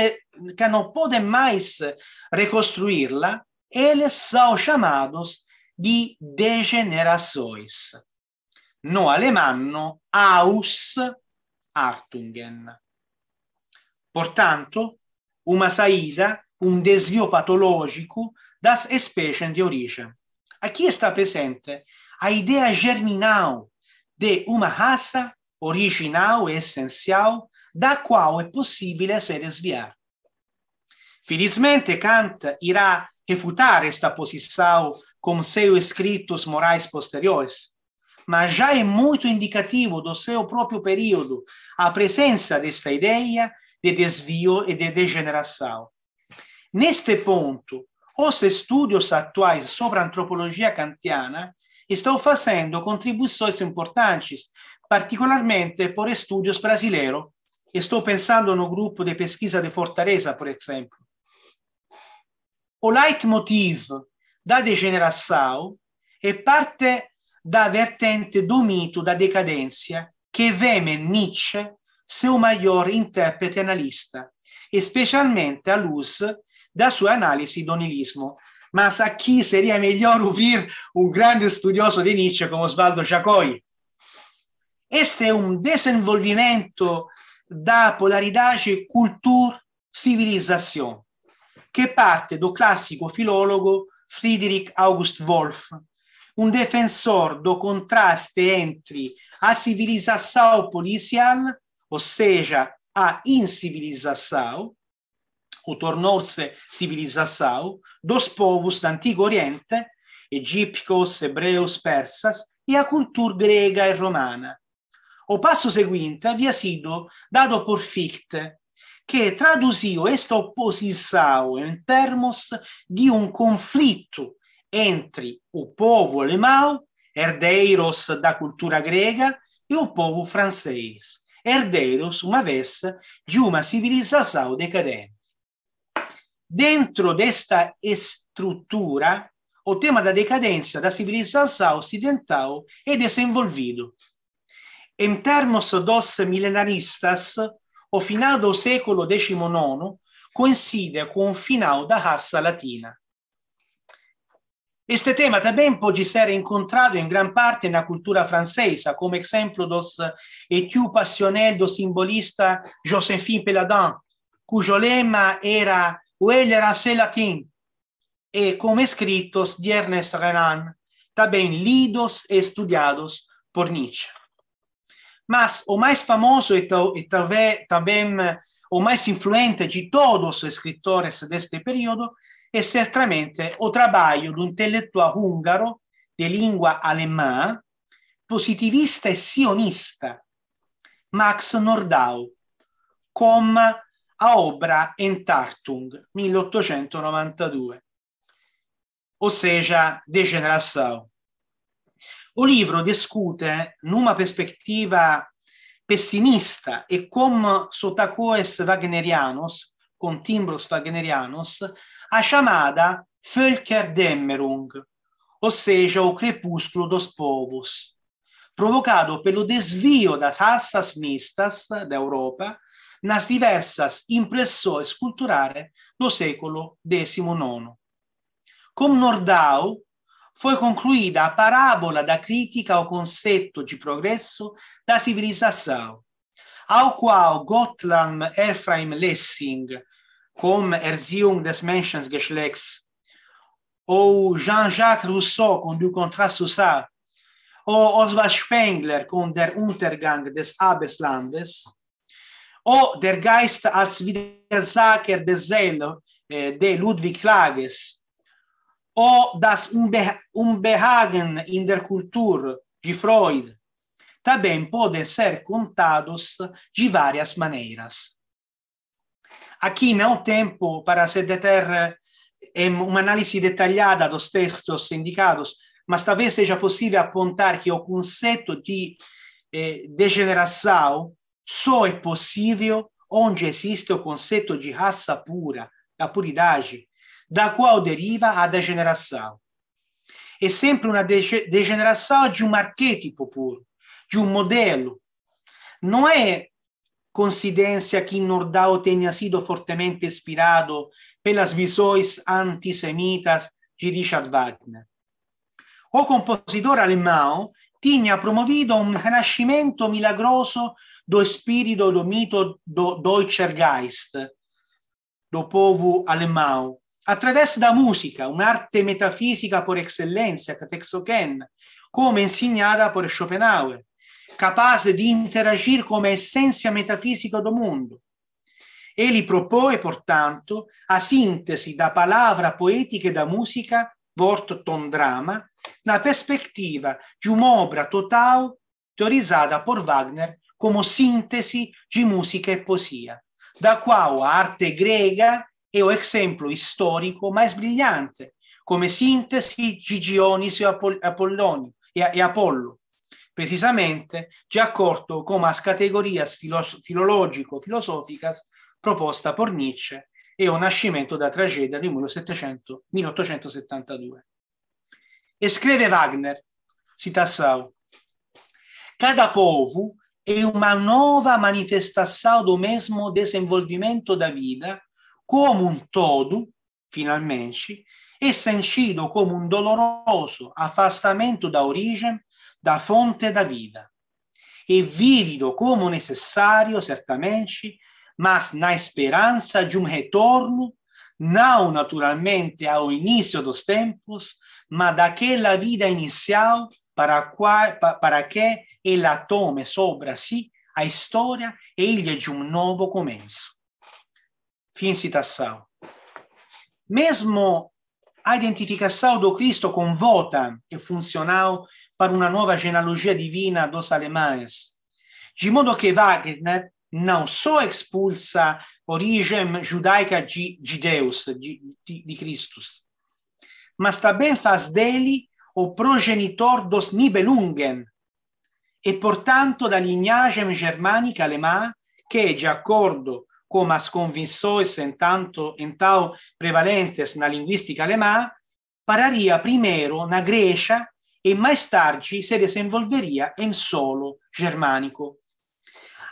que não pode mais reconstruí-la, eles são chamados de degenerações. No alemão, aus Artungen. Portanto, uma saída, um desvio patológico das espécies de origem. Aqui está presente a ideia germinal de uma raça original e essencial da qual é possível se desviar. Felizmente, Kant irá refutar esta posição com seus escritos morais posteriores, mas já é muito indicativo do seu próprio período a presença desta ideia de desvio e de degeneração. Neste ponto, os estudos atuais sobre a antropologia kantiana e sto facendo contribuições importantes, particularmente por estudos brasileiros. e sto pensando no gruppo di pesquisa di Fortaleza, per esempio. O leitmotiv da degeneração è parte da vertente do mito da decadência che veme Nietzsche seu maior interprete analista, especialmente à luz da sua analisi do nilismo ma sa chi sarebbe meglio uvir un grande studioso di Nietzsche come Osvaldo Giacoi. Questo è un desenvolvimento da polaridade cultura civilizzazione che parte do classico filologo Friedrich August Wolff, un defensor do contraste entre a civilizzazione policial, ossia seja, a incivilização, o tornorse civilizzassau, dos povos d'antico Oriente, egípticos, hebreus, persas, e a cultur grega e romana. O passo seguinte havia sido dado por Fichte, que traduziu esta oposição em termos di un conflitto entre o povo alemão, herdeiros da cultura grega, e o povo francês, herdeiros, uma vez, de uma civilização decadente dentro desta struttura o tema da decadenza da civilização ocidental e desenvolvido. Em termos dos milenaristas, o final do século XIX coincide com o final da raça latina. Este tema também pode ser encontrado em gran parte na cultura francesa, como exemplo dos Etudes Passionnels do simbolista Josephine Peladin, cujo lema era Huelera Selatin e come scritto di Ernest Renan, también lidos e estudiados por Nietzsche. Ma o mais famoso e, talvez também o mais influente de todos os escritores deste periodo é certamente o trabalho do intelectual húngaro de língua alemã, positivista e sionista, Max Nordau, como a Obra Entartung 1892, ou De degeneração. O livro discute, numa perspectiva pessimista e com sotacões wagnerianos, con timbros wagnerianos, a chamada Völkerdämmerung, ou seja, o crepúsculo dos povos, provocato pelo desvio das raças mistas da nas diversas impressões culturais do século XIX. Com Nordau, foi concluída a parábola da crítica ao conceito de progresso da civilização, ao qual Gottland Ephraim Lessing, como Erziehung des Menschengeschlechts, ou Jean-Jacques Rousseau com Du Contrat Social, ou Oswald Spengler com Der Untergang des Abendlandes, o Der Geist als Widersacher der Seele äh, de Ludwig Lages o das Unbe Unbehagen in der Kultur de Freud também podem ser contados de várias maneiras. Aqui não há tempo para se deter em uma análise detalhada dos textos indicados, mas talvez seja possível apontar que o conceito de eh, degeneração Só é possível onde existe o conceito de raça pura, da puridade, da qual deriva a degeneração. É sempre uma degeneração de um arquétipo puro, de um modelo. Não é coincidência que Nordau tenha sido fortemente inspirado pelas visões antissemitas de Richard Wagner. O compositore alemão tinha promovido un um rinascimento milagroso do spirito do mito do Deutscher Geist, do povo alemão, attraverso da musica, un'arte metafisica per eccellenza, catexochen, come insegnata per Schopenhauer, capace di interagire come essenza metafisica do mondo. Egli propone, pertanto a sintesi da palavra poetica e da musica, ton drama la prospettiva di un'opera totale teorizzata por Wagner como sintesi di musica e poesia, da qual a arte grega é o storico, ma è sbrigliante, come sintesi di Dionísio Apol Apolônio e Apollo, precisamente ci accorto come as categorias filologico-filosofica proposta por Nietzsche e o nascimento da tragedia di 1700, 1872. E scrive Wagner, citação, cada povo e uma nova manifestação do mesmo desenvolvimento da vida, como um todo, finalmente, e sentido come un doloroso affastamento da origine, da fonte da vida. E vivido como necessário, certamente, mas na esperança de um retorno, não naturalmente ao início dos tempos, mas daquela vida inicial para, qual, para que ella tome sobre si a história e ilha de um novo começo. Fim citação. Mesmo a identificação do Cristo convota e é funcional para uma nova genealogia divina dos alemães, de modo que Wagner não só expulsa a origem judaica de, de Deus, de, de, de Cristo, mas também faz dele o progenitor dos Nibelungen, e portanto da lignagem germanica alemã che, di accordo com as convinções in tau prevalentes na linguistica alemã, pararia primero na Grecia e mais tarde se desenvolveria em solo germanico.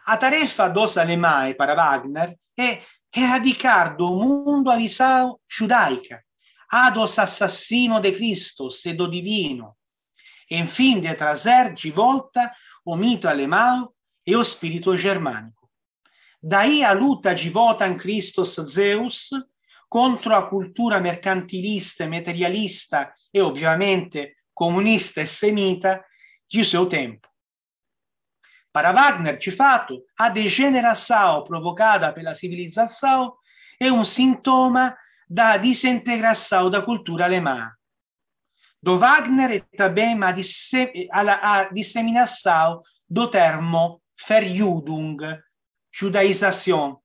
A tarefa dos alemães para Wagner è erradicar do mundo a visão judaica, ados assassino de Cristo, sedo divino, e infine de traser volta o mito alemão e o spirito germanico. Daí a luta givota in Christus Zeus contro a cultura mercantilista, materialista e ovviamente comunista e semita di suo tempo. Para Wagner, di fatto, a degeneração provocata pela civilizzazione è un sintoma da disintegração da cultura alemã. Do Wagner e também a, disse, a, a disseminação do termo Verjudung, judaização.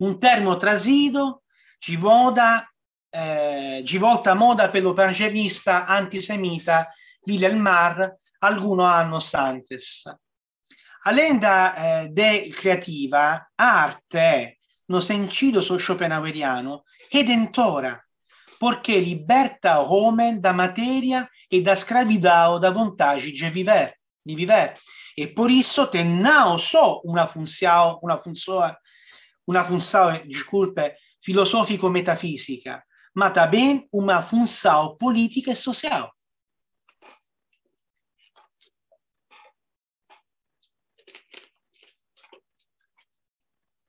Um termo trazido de eh, moda, eh, de volta a moda pelo pangerista antisemita Wilhelm Marr, alguns anos antes. Além da eh, de criativa, a arte lo sentito sul schopenhaueriano, ed entora perché liberta Rome da materia e da schiavitù da vantaggi di vivere. Di viver. E por isso tennao so una funzione, una funzione, una funzione, disculpe, filosofico-metafisica, ma também una funzione politica e sociale.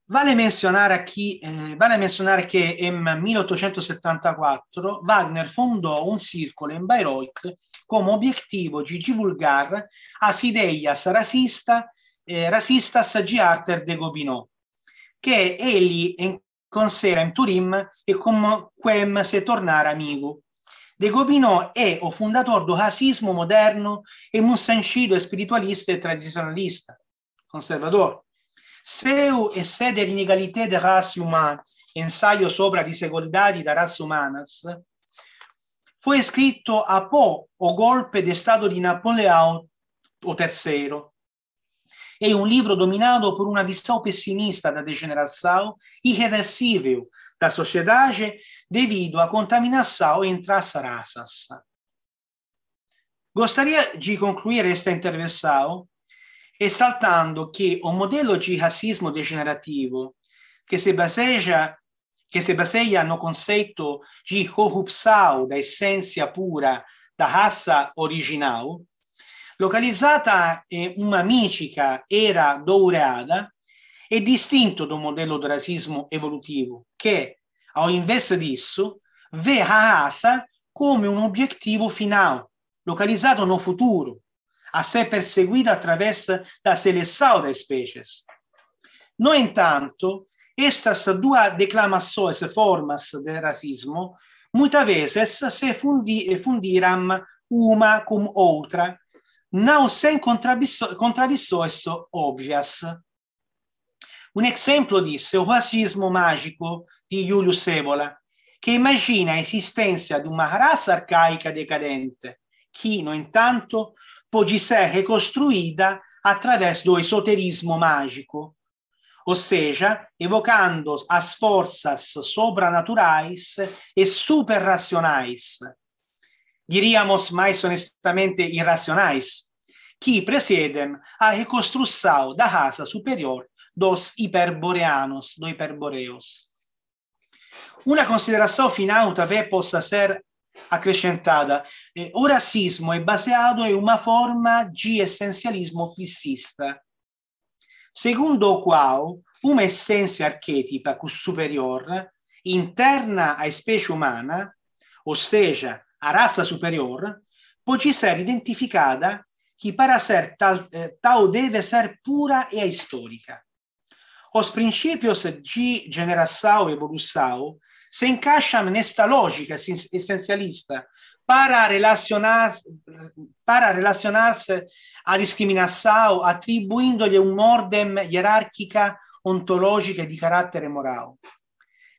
Vale menzionare, a chi, eh, vale menzionare che nel 1874 Wagner fondò un circolo in Bayreuth come obiettivo di divulgare as ideas rasista, eh, rasistas giarter de Gobineau, che egli consera in Turim e con quem se tornare amico. De Gobineau è o fondatore del racismo moderno e un sancido spiritualista e tradizionalista, conservatore Seu e sede de inegalité de razza umana, ensaio sopra a desigualdade da raça humanas, foi escrito após o golpe de stato di Napoleão III. È un libro dominato per una visione pessimista da degenerazione irreversibile da sociedade devido à contaminação entre as raças. Gostaria de concluir esta intervenção esaltando che un modello di razzismo degenerativo che si baseggia che si baseiano concetto di corrupção da essenza pura da razza originale, localizzata in una mitica era dourada, è distinto da un modello di razzismo evolutivo che, ao invés disso, vede la razza come un obiettivo finale, localizzato no futuro, a ser perseguita attraverso la selezione delle specie. Noi intanto, estas due declamações formas del razzismo, muitas vezes se fundi, fundiram una com outra, non sem contraddizioni óbvias. Un esempio disse é o racismo mágico de Giulio Sevola, che immagina l'esistenza di una razza arcaica decadente, che, no intanto, pode ser reconstruída através do esoterismo mágico, ou seja, evocando as forças sobrenaturais e superracionais, diríamos mais honestamente irracionais, que precedem a reconstrução da raça superior dos hiperboreanos, dos hiperboreos. Uma consideração final talvez possa ser accrescentata. Eh, o razzismo è basato in una forma di essenzialismo fissista. Secondo Quao, una essenza archetipa superior, interna a specie umana, ossia a razza superior, può essere identificata chi para ser tal, eh, tal deve ser pura e aistorica. Os principios di generação e evolução se encaixam nesta logica essenzialista para relacionar-se para relacionar-se à discriminação, atribuindo-lhe um ordem hierárquica ontológica e de caráter moral.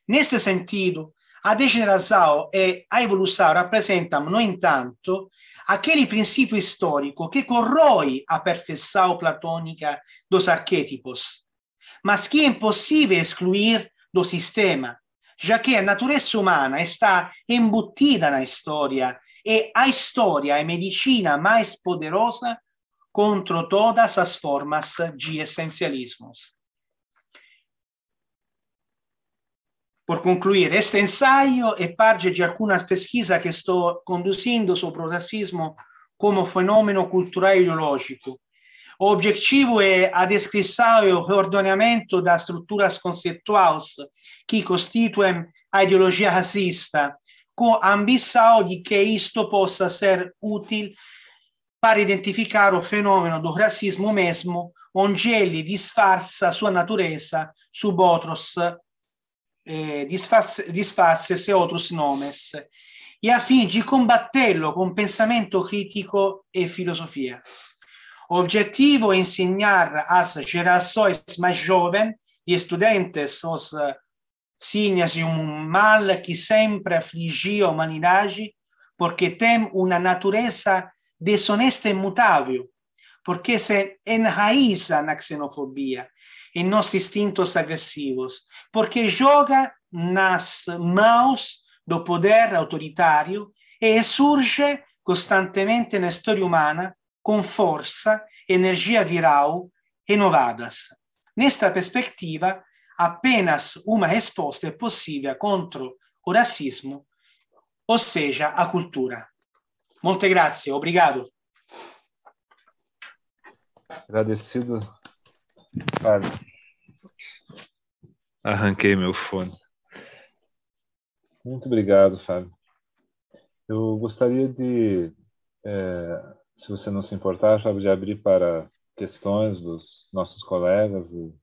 Neste sentido, a degenerazione e a evoluzione rappresentano, no entanto, aquele principio storico che corrói a perfeição platonica dos archetipos, ma che è impossibile excluir do sistema, già che la a umana è está embutida nella storia e a storia è a medicina mais poderosa contro todas as formas di essenzialismo. Per concludere, questo ensaio è parte di alcuna pesquisa che sto conducendo sul o come fenomeno culturale cultural ideológico, o objetivo é adescrição e o reordenamento das estruturas conceituais que constituem a ideologia racista, com a ambição de que isto possa ser útil para identificar o fenômeno do racismo mesmo, onde ele disfarça sua natureza sob outros eh, disfarce-se outros nomes, e a fim de combatê-lo com pensamento critico e filosofia. Objetivo insegnare a las più giovani, gli studenti, estudiantes los signos un mal che sempre affligge a humanidad porque tem una natura deshonesta e mutabile, perché se enraiza la xenofobia, e i nostri istinti agresivos, perché gioca nas maus do poder autoritario e surge costantemente nella storia umana com força energia viral renovadas. Nesta perspectiva, apenas uma resposta é possível contra o racismo, ou seja, a cultura. Molte grazie, obrigado.
Agradecido, Fábio. Arranquei meu fone. Muito obrigado, Fábio. Eu gostaria de é se você não se importar, Fábio, de abrir para questões dos nossos colegas e,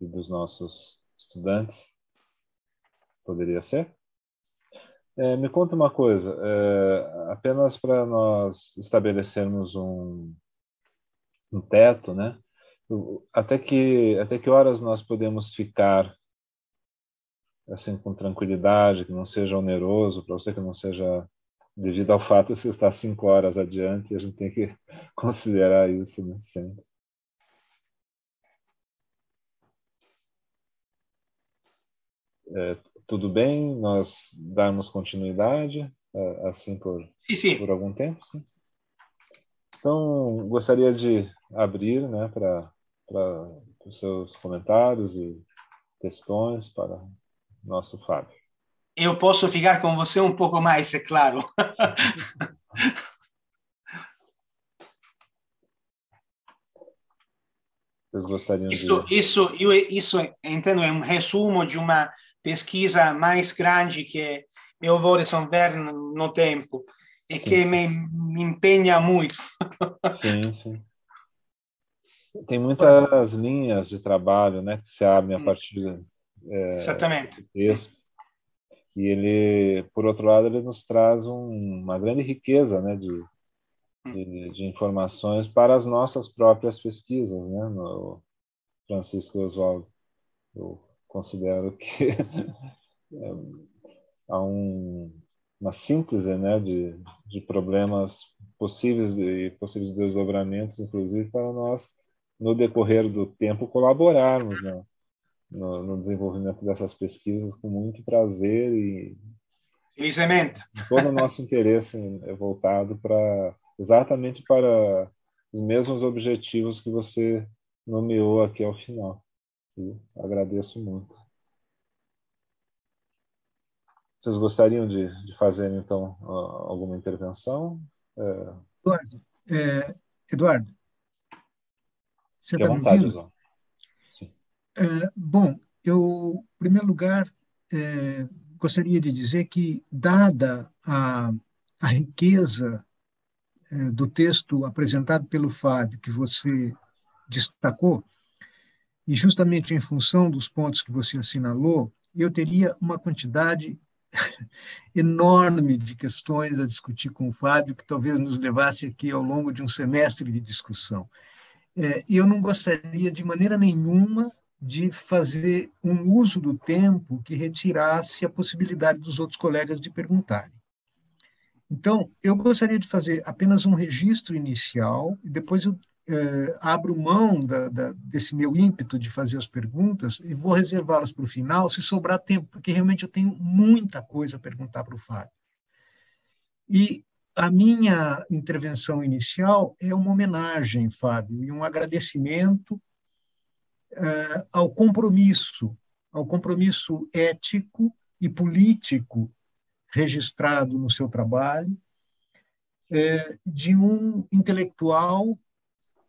e dos nossos estudantes. Poderia ser? É, me conta uma coisa, é, apenas para nós estabelecermos um, um teto, né? Até que, até que horas nós podemos ficar assim com tranquilidade, que não seja oneroso, para você que não seja devido ao fato de você estar cinco horas adiante, a gente tem que considerar isso né, sempre. É, tudo bem nós darmos continuidade é, assim por, sim, sim. por algum tempo? Sim. Então, gostaria de abrir né, para os seus comentários e questões para nosso Fábio
eu posso ficar com você um pouco mais, é claro. isso, de... isso, eu, isso entendo, é um resumo de uma pesquisa mais grande que eu vou desenvolver no tempo e sim, que sim. Me, me empenha muito.
Sim, sim.
Tem muitas linhas de trabalho né, que se abrem a hum. partir é, Exatamente. do texto. E ele, por outro lado, ele nos traz um, uma grande riqueza né, de, de, de, informações para as nossas próprias pesquisas, né, no Francisco Oswaldo. Eu considero que é, há um, uma síntese né, de, de problemas possíveis e de, possíveis desdobramentos, inclusive, para nós, no decorrer do tempo, colaborarmos. Né? no, no desenvolvimento dessas pesquisas com muito prazer e felizmente todo o nosso interesse é voltado para exatamente para os mesmos objetivos que você nomeou aqui ao final. Eu agradeço muito. Vocês gostariam de, de fazer, então, alguma intervenção? É... Eduardo, é, Eduardo, você está me ouvindo?
É, bom, eu, em primeiro lugar, é, gostaria de dizer que, dada a, a riqueza é, do texto apresentado pelo Fábio, que você destacou, e justamente em função dos pontos que você assinalou, eu teria uma quantidade enorme de questões a discutir com o Fábio, que talvez nos levasse aqui ao longo de um semestre de discussão. E eu não gostaria de maneira nenhuma de fazer um uso do tempo que retirasse a possibilidade dos outros colegas de perguntarem. Então, eu gostaria de fazer apenas um registro inicial, e depois eu eh, abro mão da, da, desse meu ímpeto de fazer as perguntas e vou reservá-las para o final, se sobrar tempo, porque realmente eu tenho muita coisa a perguntar para o Fábio. E a minha intervenção inicial é uma homenagem, Fábio, e um agradecimento uh, ao compromisso, ao compromisso ético e político registrado no seu trabalho, uh, de um intelectual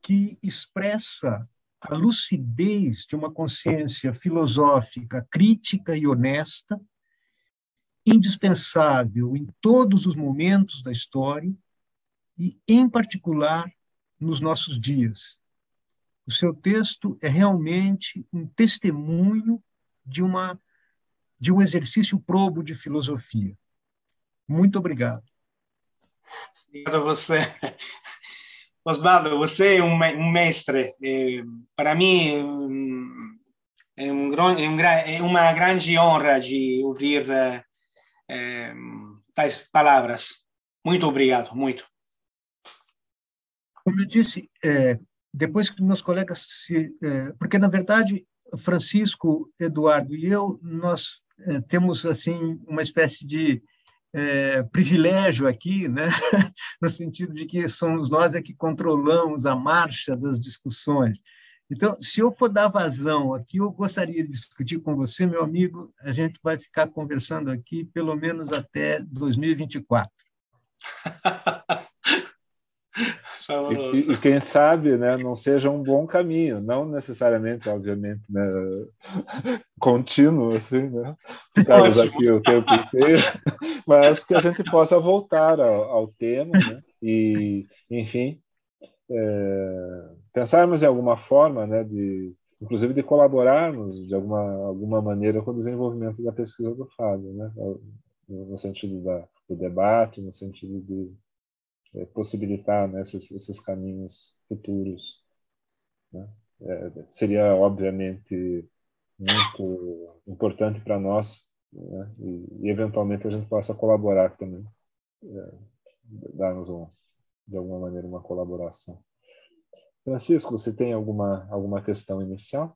que expressa a lucidez de uma consciência filosófica crítica e honesta, indispensável em todos os momentos da história e, em particular, nos nossos dias, o seu texto é realmente um testemunho de uma de um exercício probo de filosofia. Muito obrigado.
Obrigado a você. Osvaldo, você é um mestre. É, para mim, é, é, é, uma grande honra de ouvir tais palavras. Muito obrigado, muito.
Como eu disse, é, depois que meus colegas se. Eh, porque, na verdade, Francisco, Eduardo e eu, nós eh, temos, assim, uma espécie de eh, privilégio aqui, né? no sentido de que somos nós é que controlamos a marcha das discussões. Então, se eu for dar vazão aqui, eu gostaria de discutir com você, meu amigo. A gente vai ficar conversando aqui pelo menos até 2024. E, e,
quem sabe, né, não seja um bom caminho, não necessariamente, obviamente, né, contínuo, assim, né, ficarmos aqui o tempo inteiro, mas que a gente possa voltar ao, ao tema, né, e, enfim, é, pensarmos em alguma forma, né, de, inclusive de colaborarmos de alguma, alguma maneira com o desenvolvimento da pesquisa do Fábio, né, no sentido da, do debate, no sentido de é, possibilitar né, esses, esses, caminhos futuros. Né? É, seria, obviamente, muito importante para nós né? e, e, eventualmente, a gente possa colaborar também, é, darmos, um, de alguma maneira, uma colaboração. Francisco, você tem alguma, alguma questão inicial?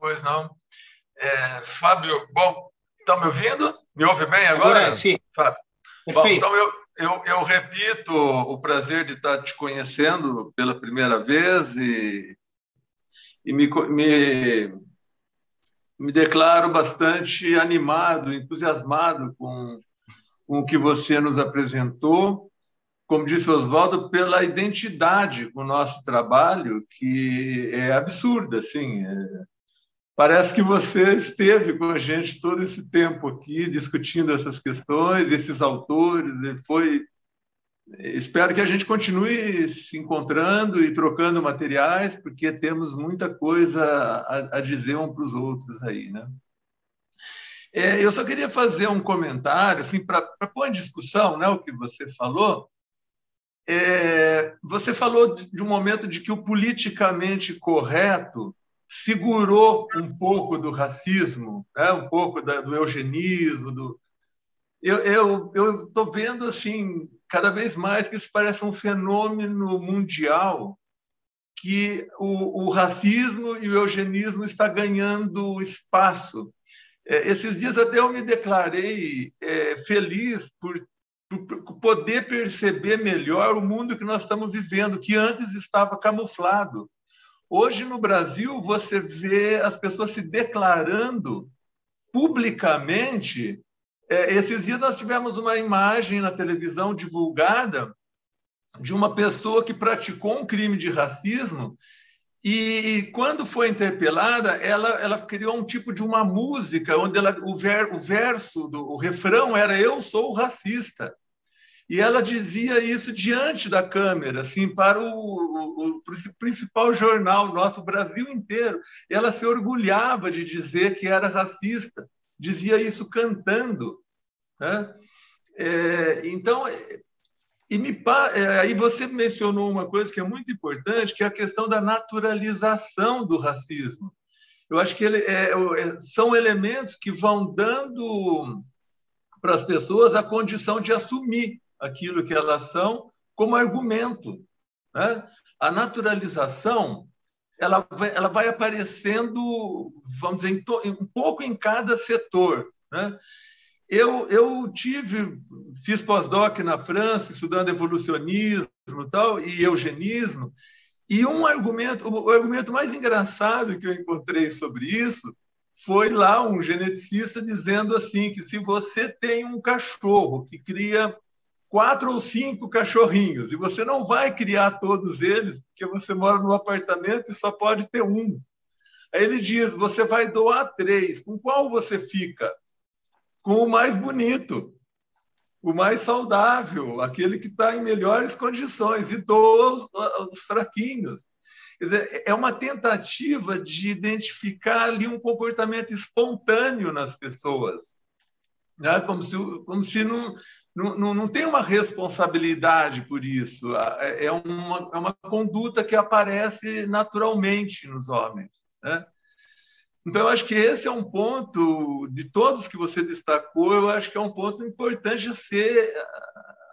Pois não. É, Fábio, bom, estão tá me ouvindo? Me ouve bem agora? agora sim. Fala. Bom, então eu, eu, eu, repito o prazer de estar te conhecendo pela primeira vez e, e me, me, me declaro bastante animado, entusiasmado com, com o que você nos apresentou. Como disse Oswaldo, pela identidade com o nosso trabalho, que é absurda, assim. É, Parece que você esteve com a gente todo esse tempo aqui, discutindo essas questões, esses autores. Foi... Espero que a gente continue se encontrando e trocando materiais, porque temos muita coisa a, dizer um para os outros aí, né? É, eu só queria fazer um comentário, assim, para pôr em discussão né, o que você falou. É, você falou de um momento de que o politicamente correto segurou um pouco do racismo, né? um pouco da, do eugenismo. Do... Eu estou vendo assim cada vez mais que isso parece um fenômeno mundial que o, o racismo e o eugenismo está ganhando espaço. É, esses dias até eu me declarei é, feliz por, por poder perceber melhor o mundo que nós estamos vivendo, que antes estava camuflado Hoje no Brasil você vê as pessoas se declarando publicamente. É, esses dias nós tivemos uma imagem na televisão divulgada de uma pessoa que praticou um crime de racismo e, e, quando foi interpelada, ela, ela criou um tipo de uma música onde ela, o, ver, o verso, do, o refrão era eu sou racista. E ela dizia isso diante da câmera, assim, para o, o, o principal jornal nosso, o Brasil inteiro. E ela se orgulhava de dizer que era racista, dizia isso cantando. Né? É, então, é, e me, é, aí você mencionou uma coisa que é muito importante, que é a questão da naturalização do racismo. Eu acho que ele, é, é são elementos que vão dando para as pessoas a condição de assumir aquilo que elas são como argumento. Né? A naturalização ela vai, ela vai aparecendo, vamos dizer, um pouco em cada setor. Né? Eu, eu tive, fiz pós-doc na França, estudando evolucionismo e tal, e eugenismo, e um argumento, o argumento mais engraçado que eu encontrei sobre isso foi lá um geneticista dizendo assim que se você tem um cachorro que cria quatro ou cinco cachorrinhos e você não vai criar todos eles porque você mora num apartamento e só pode ter um. Aí ele diz: você vai doar três. Com qual você fica? Com o mais bonito, o mais saudável, aquele que está em melhores condições e doa os, os fraquinhos. Dizer, é uma tentativa de identificar ali um comportamento espontâneo nas pessoas. Né? Como se, como se não, não, não, não tem uma responsabilidade por isso. Ah, é, é uma, é uma conduta que aparece naturalmente nos homens. Né? Então, eu acho que esse é um ponto, de todos que você destacou, eu acho que é um ponto importante a ser, a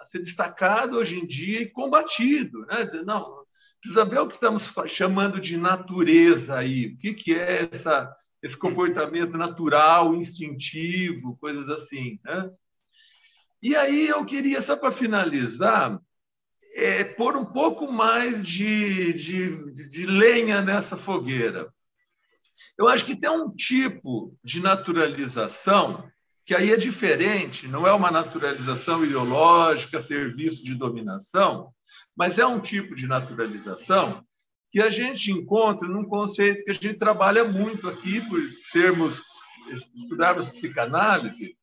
ah, ser destacado hoje em dia e combatido. Né? Dizer, não, precisa ver o que estamos chamando de natureza aí, o que, que é essa, esse comportamento natural, instintivo, coisas assim. Né? E aí eu queria, só para finalizar, é, pôr um pouco mais de, de, de lenha nessa fogueira. Eu acho que tem um tipo de naturalização que aí é diferente, não é uma naturalização ideológica, serviço de dominação, mas é um tipo de naturalização que a gente encontra num conceito que a gente trabalha muito aqui, por sermos estudarmos psicanálise,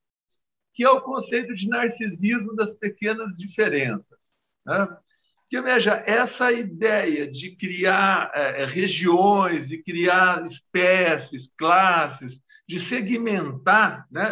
que é o conceito de narcisismo das pequenas diferenças. Né? Porque, veja, essa ideia de criar é, é regiões, de criar espécies, classes, de segmentar, né?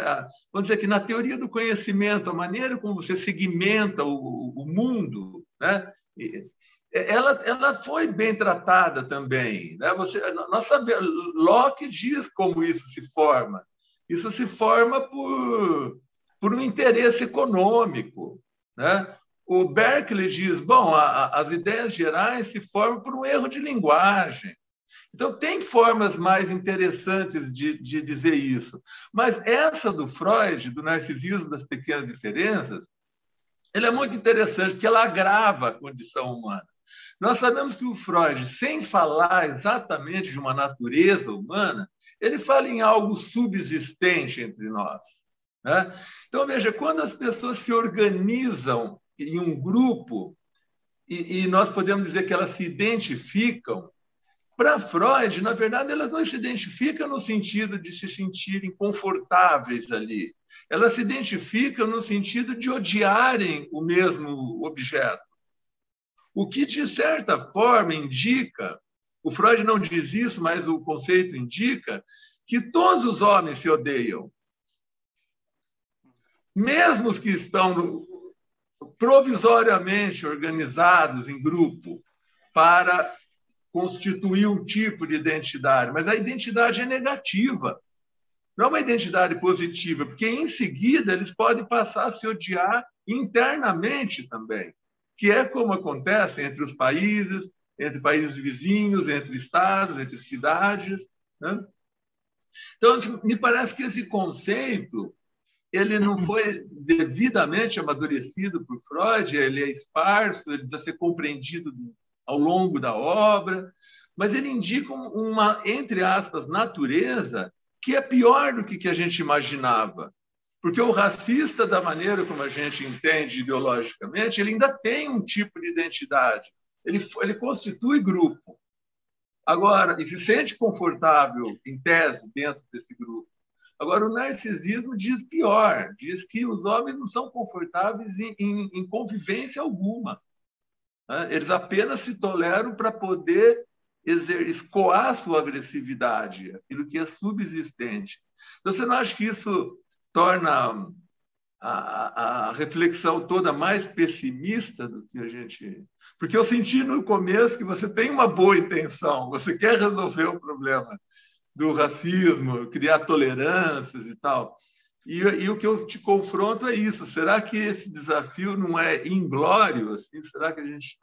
vamos dizer que na teoria do conhecimento, a maneira como você segmenta o, o mundo, né? É, ela, ela foi bem tratada também. Né? Você, nós sabemos, Locke diz como isso se forma. Isso se forma por por um interesse econômico. Né? O Berkeley diz: bom, a, a, as ideias gerais se formam por um erro de linguagem. Então, tem formas mais interessantes de, de dizer isso. Mas essa do Freud, do narcisismo das pequenas diferenças, ela é muito interessante, porque ela agrava a condição humana. Nós sabemos que o Freud, sem falar exatamente de uma natureza humana, ele fala em algo subsistente entre nós. Né? Então, veja, quando as pessoas se organizam em um grupo e, e nós podemos dizer que elas se identificam, para Freud, na verdade, elas não se identificam no sentido de se sentirem confortáveis ali. Elas se identificam no sentido de odiarem o mesmo objeto. O que, de certa forma, indica, o Freud não diz isso, mas o conceito indica, que todos os homens se odeiam mesmo os que estão provisoriamente organizados em grupo para constituir um tipo de identidade, mas a identidade é negativa, não é uma identidade positiva, porque em seguida eles podem passar a se odiar internamente também, que é como acontece entre os países, entre países vizinhos, entre estados, entre cidades. Né? Então, me parece que esse conceito ele não foi devidamente amadurecido por Freud, ele é esparso, ele precisa ser compreendido ao longo da obra, mas ele indica uma, entre aspas, natureza que é pior do que a gente imaginava. Porque o racista, da maneira como a gente entende ideologicamente, ele ainda tem um tipo de identidade, ele, ele constitui grupo. Agora, e se sente confortável, em tese, dentro desse grupo Agora, o narcisismo diz pior: diz que os homens não são confortáveis em, em, em convivência alguma. Né? Eles apenas se toleram para poder exer, escoar sua agressividade, aquilo que é subsistente. Então, você não acha que isso torna a, a, reflexão toda mais pessimista do que a gente. Porque eu senti no começo que você tem uma boa intenção, você quer resolver o problema, do racismo, criar tolerâncias e tal. E, e, o que eu te confronto é isso. Será que esse desafio não é inglório? Assim? Será que a gente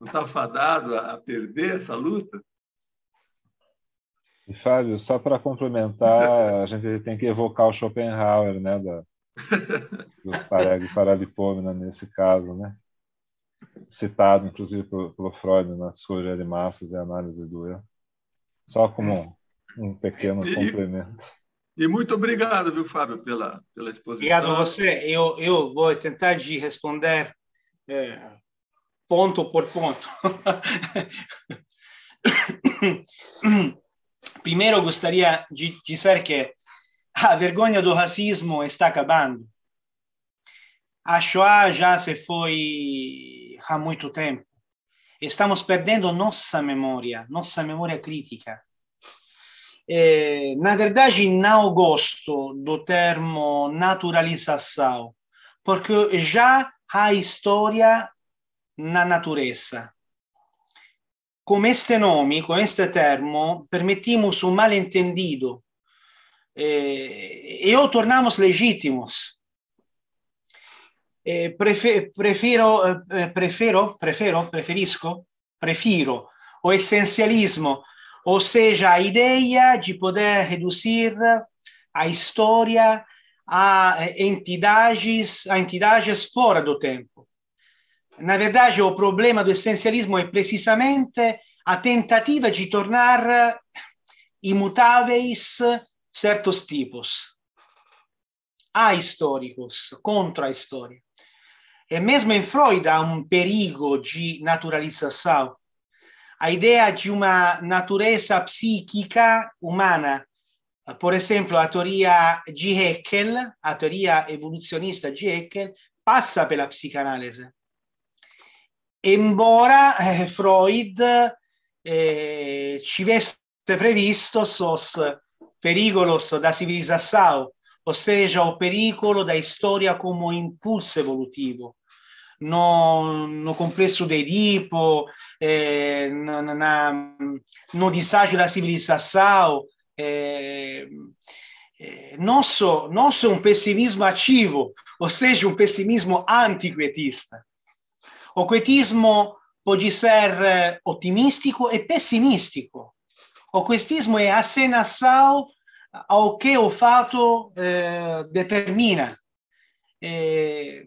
não está fadado a, a, perder essa luta?
E, Fábio, só para complementar, a gente tem que evocar o Schopenhauer, né, da, dos paralipômena nesse caso, né? Citado, inclusive, pelo, pelo Freud na né? Psicologia de Massas e Análise do Eu. Só como Um pequeno complemento.
E, e muito obrigado, viu, Fábio, pela, pela exposição.
Obrigado a você. Eu, eu vou tentar de responder é, ponto por ponto. Primeiro, gostaria de dizer que a vergonha do racismo está acabando. A Shoah já se foi há muito tempo. Estamos perdendo nossa memória, nossa memória crítica. Eh, Nagardaci in agosto do termo naturalização, porque já há história na natureza. Com este nome, com este termo, permitimos um mal-entendido eh, e o tornamos legítimos. Eh, prefiro, eh, prefiro, prefiro, preferisco, prefiro o essencialismo ou seja, a ideia de poder reduzir a história eh, a entidades, a entidades fora do tempo. Na verdade, o problema do essencialismo é precisamente a tentativa de tornar imutáveis certos tipos ahistóricos, contra a história. E mesmo em Freud há um perigo de naturalização a ideia de uma natureza psíquica humana. Por exemplo, a teoria de Heckel, a teoria evolucionista de Heckel, passa pela psicanálise. Embora eh, Freud eh, ci avesse previsto os perigoli da civilizzazione, ossia o pericolo da storia come impulso evolutivo no, no complesso de tipo, eh, no, na, no disagio da civilização. É, é, nosso, nosso é um pessimismo ativo, ou seja, um pessimismo antiquietista. O quietismo pode ser eh, otimístico e pessimístico. O quietismo é assenação ao que o fato eh, determina. Eh,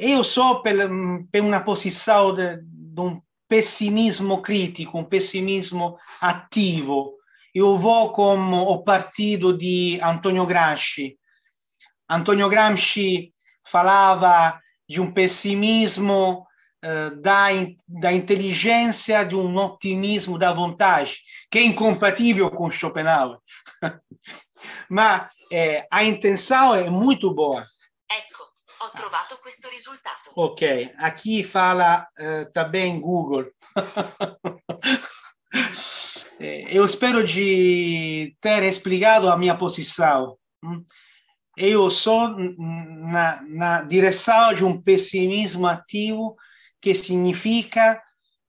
eu sou pela, per uma posição de, de um pessimismo crítico, um pessimismo ativo. Eu vou como o partido de Antonio Gramsci. Antonio Gramsci falava de um pessimismo eh, da, da inteligência, de um otimismo da vontade, que é incompatível com Schopenhauer. Mas eh, a intenção é muito boa ho ah. trovato questo risultato. Ok, a chi fa eh, eh, la também Google. eu espero de ter explicado a minha posição. Mm? Eu sou na, na direção de um pessimismo ativo que significa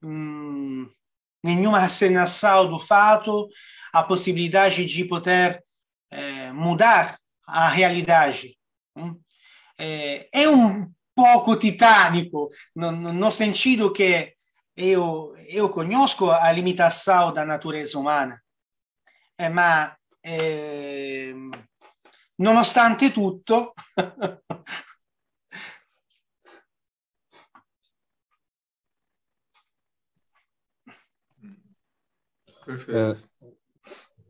hum, nenhuma acenação do fato, a possibilidade de poder eh, mudar a realidade. Hum? Mm? é, eh, um pouco titânico, no, no sentido que eu, eu conosco a limitação da natureza umana, mas eh, ma obstante ehm, nonostante tutto,
Perfeito. É,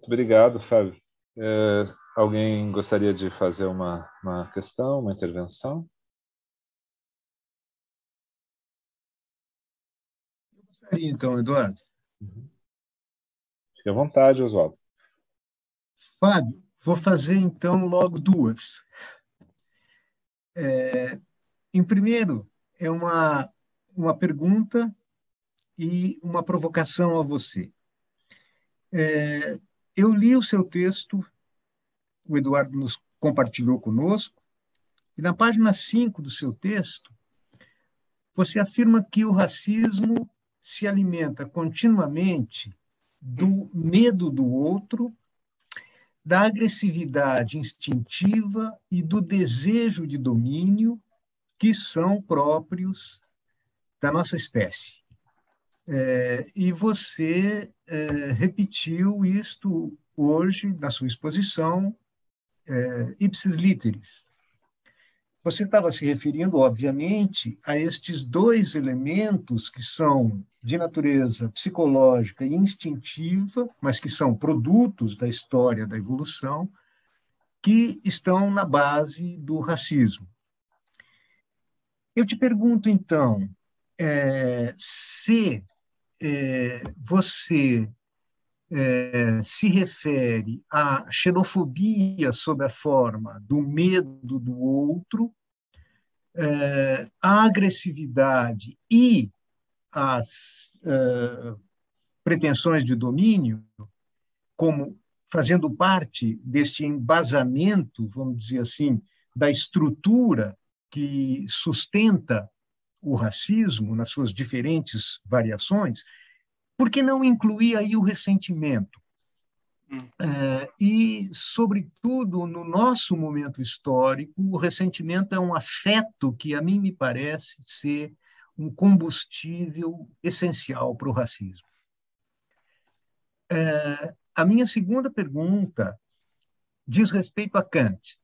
obrigado, Fábio. É, alguém gostaria de fazer uma uma questão, uma intervenção?
Eu gostaria, então, Eduardo. Uhum.
Fique à vontade, Oswaldo.
Fábio, vou fazer, então, logo duas. É, em primeiro, é uma, uma pergunta e uma provocação a você. É, eu li o seu texto, o Eduardo nos compartilhou conosco. E na página 5 do seu texto, você afirma que o racismo se alimenta continuamente do medo do outro, da agressividade instintiva e do desejo de domínio que são próprios da nossa espécie. É, e você é, repetiu isto hoje na sua exposição é, ipsis literis. Você estava se referindo, obviamente, a estes dois elementos que são de natureza psicológica e instintiva, mas que são produtos da história da evolução, que estão na base do racismo. Eu te pergunto, então, é, se é, você é, se refere à xenofobia sob a forma do medo do outro, é, à agressividade e às é, pretensões de domínio, como fazendo parte deste embasamento, vamos dizer assim, da estrutura que sustenta o racismo nas suas diferentes variações, por que não incluir aí o ressentimento? Hum. É, e, sobretudo, no nosso momento histórico, o ressentimento é um afeto que, a mim, me parece ser um combustível essencial para o racismo. É, a minha segunda pergunta diz respeito a Kant.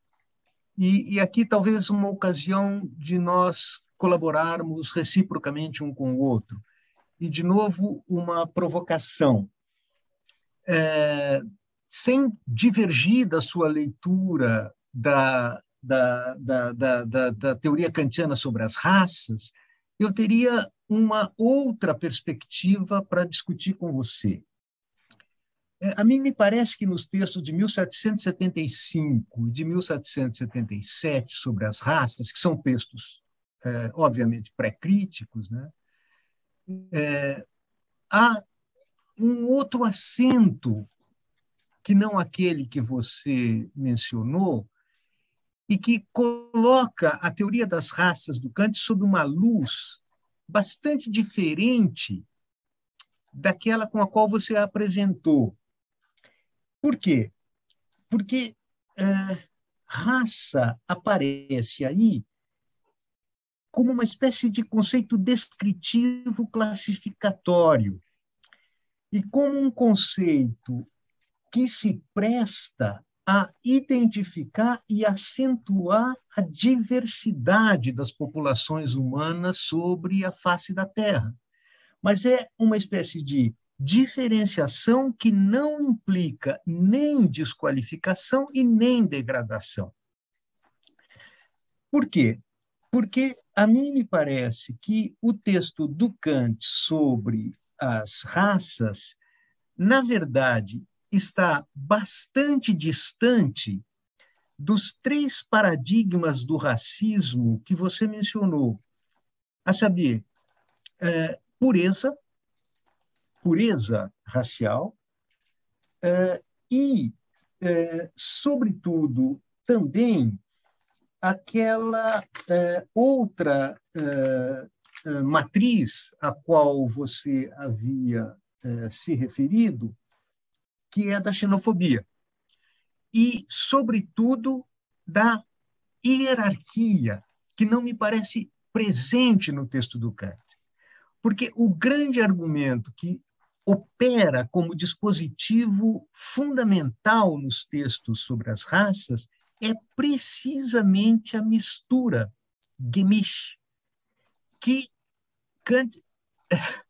E, e aqui, talvez, uma ocasião de nós colaborarmos reciprocamente um com o outro e de novo uma provocação. É, sem divergir da sua leitura da, da, da, da, da teoria kantiana sobre as raças, eu teria uma outra perspectiva para discutir com você. É, a mim me parece que nos textos de 1775 e de 1777 sobre as raças, que são textos, é, obviamente, pré-críticos, né, é, há um outro acento que não aquele que você mencionou e que coloca a teoria das raças do Kant sob uma luz bastante diferente daquela com a qual você a apresentou. Por quê? Porque é, raça aparece aí como uma espécie de conceito descritivo classificatório e como um conceito que se presta a identificar e acentuar a diversidade das populações humanas sobre a face da Terra. Mas é uma espécie de diferenciação que não implica nem desqualificação e nem degradação. Por quê? Porque a mim me parece que o texto do Kant sobre as raças, na verdade, está bastante distante dos três paradigmas do racismo que você mencionou, a saber, é, pureza, pureza racial é, e, é, sobretudo, também aquela eh, outra eh, eh, matriz a qual você havia se referido, que é da xenofobia. E, sobretudo, da hierarquia, que não me parece presente no texto do Kant. Porque o grande argumento que opera como dispositivo fundamental nos textos sobre as raças é precisamente a mistura, Gemisch, que Kant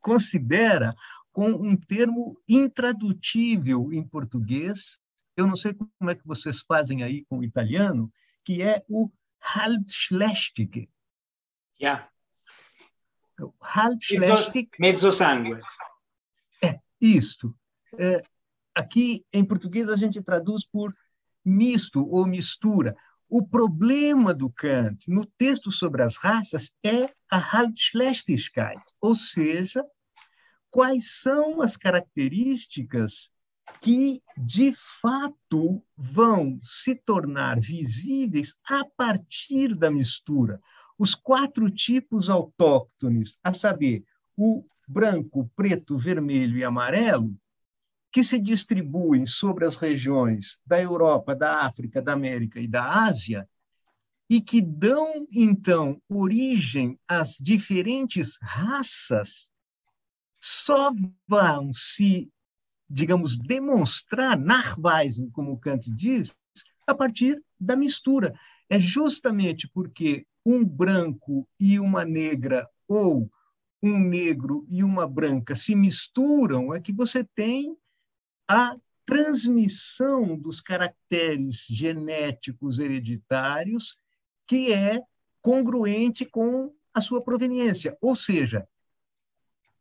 considera com um termo intradutível em português, eu não sei como é que vocês fazem aí com o italiano, que é o halbschlächtig. Yeah. Halbschlächtig.
Mezzo sangue.
É, isto. É, aqui, em português, a gente traduz por misto ou mistura. O problema do Kant no texto sobre as raças é a Haltschlechtigkeit, ou seja, quais são as características que, de fato, vão se tornar visíveis a partir da mistura. Os quatro tipos autóctones, a saber, o branco, preto, vermelho e amarelo, que se distribuem sobre as regiões da Europa, da África, da América e da Ásia, e que dão, então, origem às diferentes raças, só vão se, digamos, demonstrar, narvais, como Kant diz, a partir da mistura. É justamente porque um branco e uma negra, ou um negro e uma branca se misturam, é que você tem a transmissão dos caracteres genéticos hereditários que é congruente com a sua proveniência, ou seja,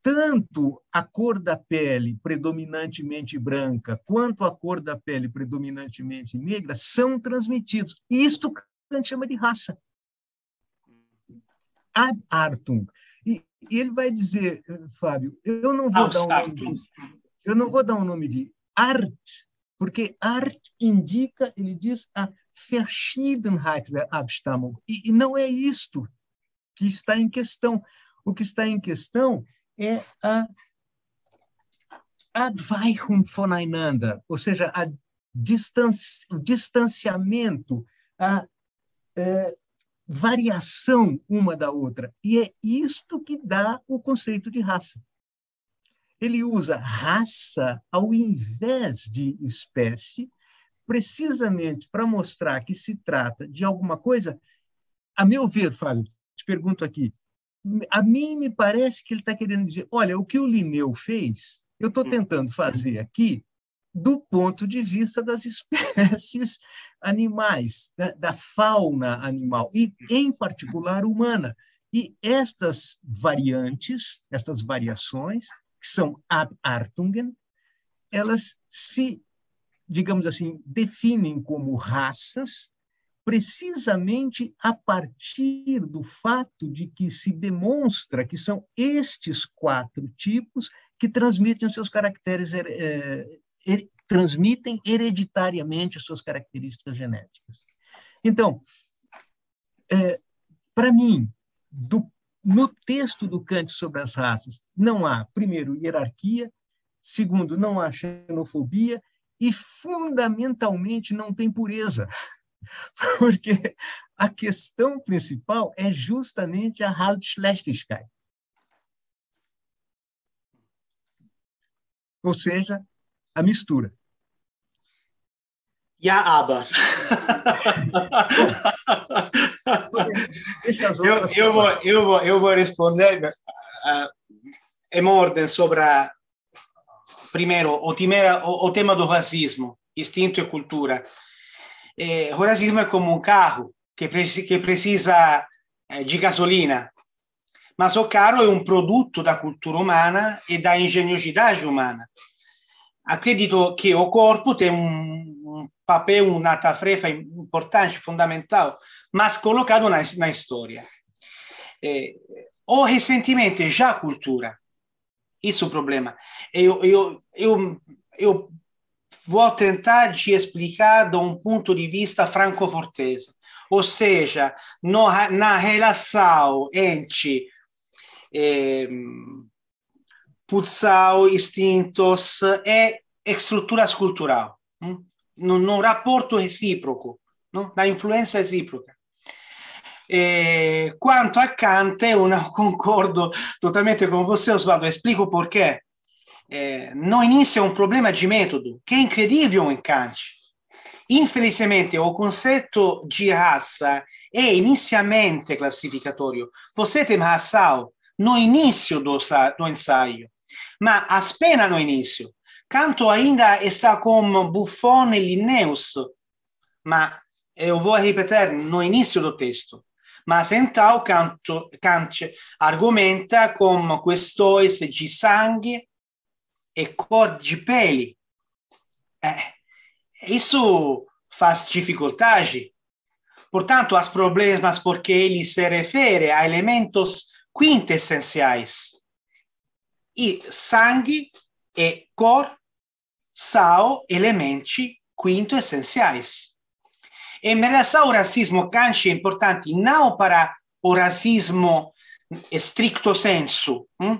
tanto a cor da pele predominantemente branca quanto a cor da pele predominantemente negra são transmitidos. Isto Kant chama de raça. Artung. E, ele vai dizer, eh, Fábio, eu não vou ah, dar um nome de, eu não vou dar um nome de arte, porque arte indica, ele diz, a Verschiedenheit der Abstammung. E, e não é isto que está em questão. O que está em questão é a Abweichung voneinander, ou seja, a distanci o distanciamento, a é, variação uma da outra. E é isto que dá o conceito de raça ele usa raça ao invés de espécie, precisamente para mostrar que se trata de alguma coisa. A meu ver, Fábio, te pergunto aqui, a mim me parece que ele está querendo dizer: olha, o que o Linneu fez, eu estou hum. tentando fazer aqui do ponto de vista das espécies animais, da, da fauna animal, e em particular humana. E estas variantes, estas variações, que são abartungen elas se, digamos assim, definem como raças precisamente a partir do fato de que se demonstra que são estes quatro tipos que transmitem os seus caracteres eh, eh, transmitem hereditariamente as suas características genéticas. Então, eh, para mim, do no texto do Kant sobre as raças, não há, primeiro, hierarquia, segundo, não há xenofobia e, fundamentalmente, não tem pureza. Porque a questão principal é justamente a Haltschlechtigkeit. Ou seja, a mistura
e a aba. eu, eu, vou, eu, vou, eu vou responder eh, eh, em ordem sobre, primeiro, o, timera, o, o tema do racismo, instinto e cultura. Eh, o racismo é como um carro que, que precisa de gasolina, mas o carro é um produto da cultura humana e da engenhosidade humana acredito que o corpo tem um, papel, uma tarefa importante, fundamental, mas colocado na, na história. É, ou recentemente já cultura. Isso é o problema. Eu, eu, eu, eu vou tentar te explicar de um ponto de vista franco-fortese, ou seja, no, na relação entre. Ehm, pulsão, instintos, é estrutura cultural, hm? não num, num rapporto reciproco, não? na influência reciproca. E, quanto a Kant, eu não concordo totalmente com você, Oswaldo, explico porquê. É, no início é um problema de método, que é incrível em Kant. Infelizmente, o conceito de raça é inicialmente classificatório. Você tem razão no início do, do ensaio. ma appena no inizio. Canto ainda está com Buffon e Linnaeus, mas eu vou repetir no inizio do texto. Ma então canto, canto, argomenta com questões di sangue e cor di peli. É, eh, isso faz difficoltà. Portanto, as problemas perché ele se refere a elementos quintessenciais. E sangue e cor são elementos quinto essenciais. Em relação ao racismo, Kant é importante não para o racismo stricto senso, hm?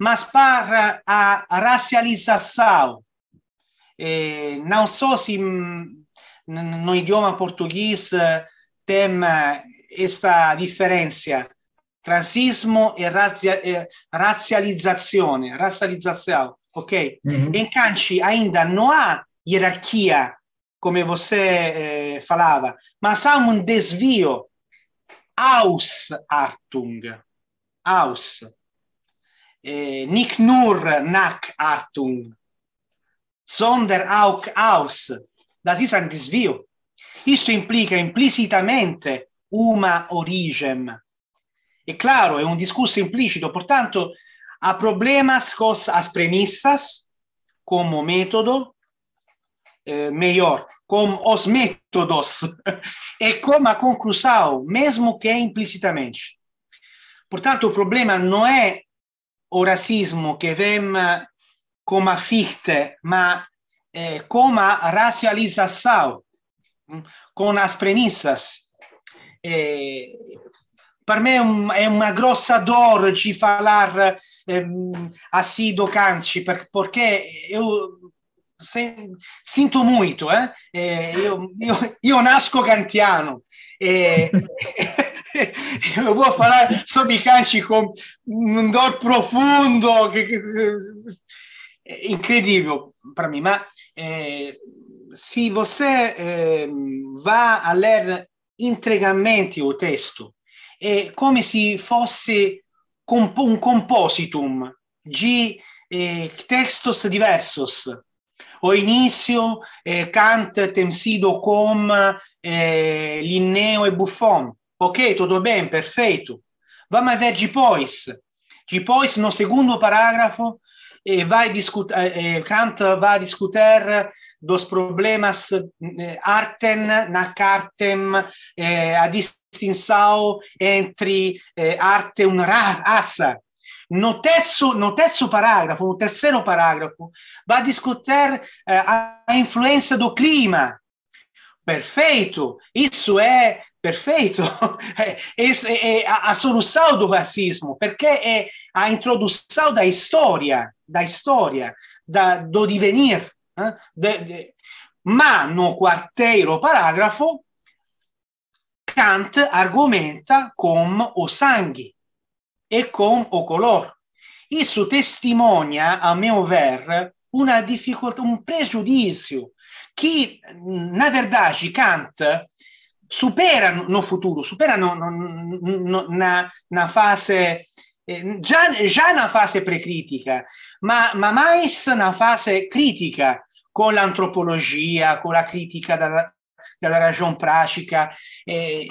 mas para a racialização. não só se no idioma português eh, tem eh, esta diferença, Razzismo e, razia, eh, razzializzazione, razzializzazione, ok? Mm-hmm. Em Kanchi ainda não há hierarquia, como você eh, falava, mas há um desvio aus Artung, aus, eh, nicht nur nach Artung, sonder auch aus. da Das ist un Desvio. Isto implica implicitamente una origem. é claro, é um discurso implícito. Portanto, há problemas com as premissas como método, eh, melhor, com os métodos e com a conclusão, mesmo que implicitamente. Portanto, o problema não é o racismo que vem eh, como a fichte, mas eh, como a racialização, hum, com as premissas. Eh, per me è, un, è una grossa dor ci falar ehm, a Canci per, perché io se, sinto molto eh? eh io, io, io, nasco cantiano e eh, voglio vuoi solo sobre canci con un dor profondo che, che, che, incredibile per me ma eh, se você eh, va a ler integralmente il testo è come se fosse comp- un compositum, di eh, textos diversos, o inizio eh, Kant temsido com eh, Linneo e Buffon. Ok, tutto bene, perfetto. Vamos a ver depois. Depois, no segundo parágrafo, eh, vai eh, Kant va a eh, eh, discutere dos problemas mm, eh, arten na cartem eh, a discutere distinção entre eh, arte e uma raça. No terzo, no terzo parágrafo, no terceiro parágrafo, vai discutir eh, a influência do clima. Perfeito, isso é perfeito. é a, a solução do racismo, porque é a introdução da história, da história, da, do divenir. Eh? Né, de, de. Mas no quarteiro parágrafo Kant argomenta com o sangue e com o color. Isso testimonia, a meu ver, uma dificuldade, um prejuízo que, na verdade, Kant supera no futuro, supera no, no, no, na, na, fase, eh, già, já na fase precrítica, mas, ma mais na fase critica con l'antropologia, con la critica da, dalla ragion pratica. Eh,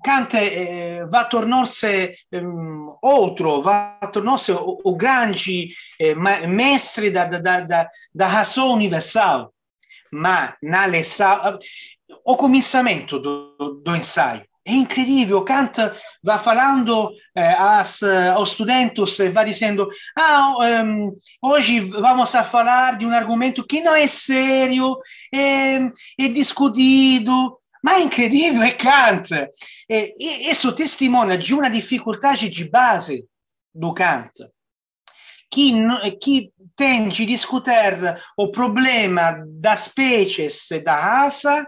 Kant eh, va tornarse um, ehm, outro, va tornarse o, o grande eh, mestre da, da, da, da razão universal, ma na leção, o começamento do, do ensaio, É incrível, Kant va parlando eh, as, aos eh, estudantes, vai dizendo: ah, um, ehm, hoje vamos a falar di un argomento che non è serio, é, ehm, é discutido. Mas é incrível, é Kant. É, isso testimonia di una difficoltà di base do Kant. Chi, chi tende a discutere o problema da specie e da asa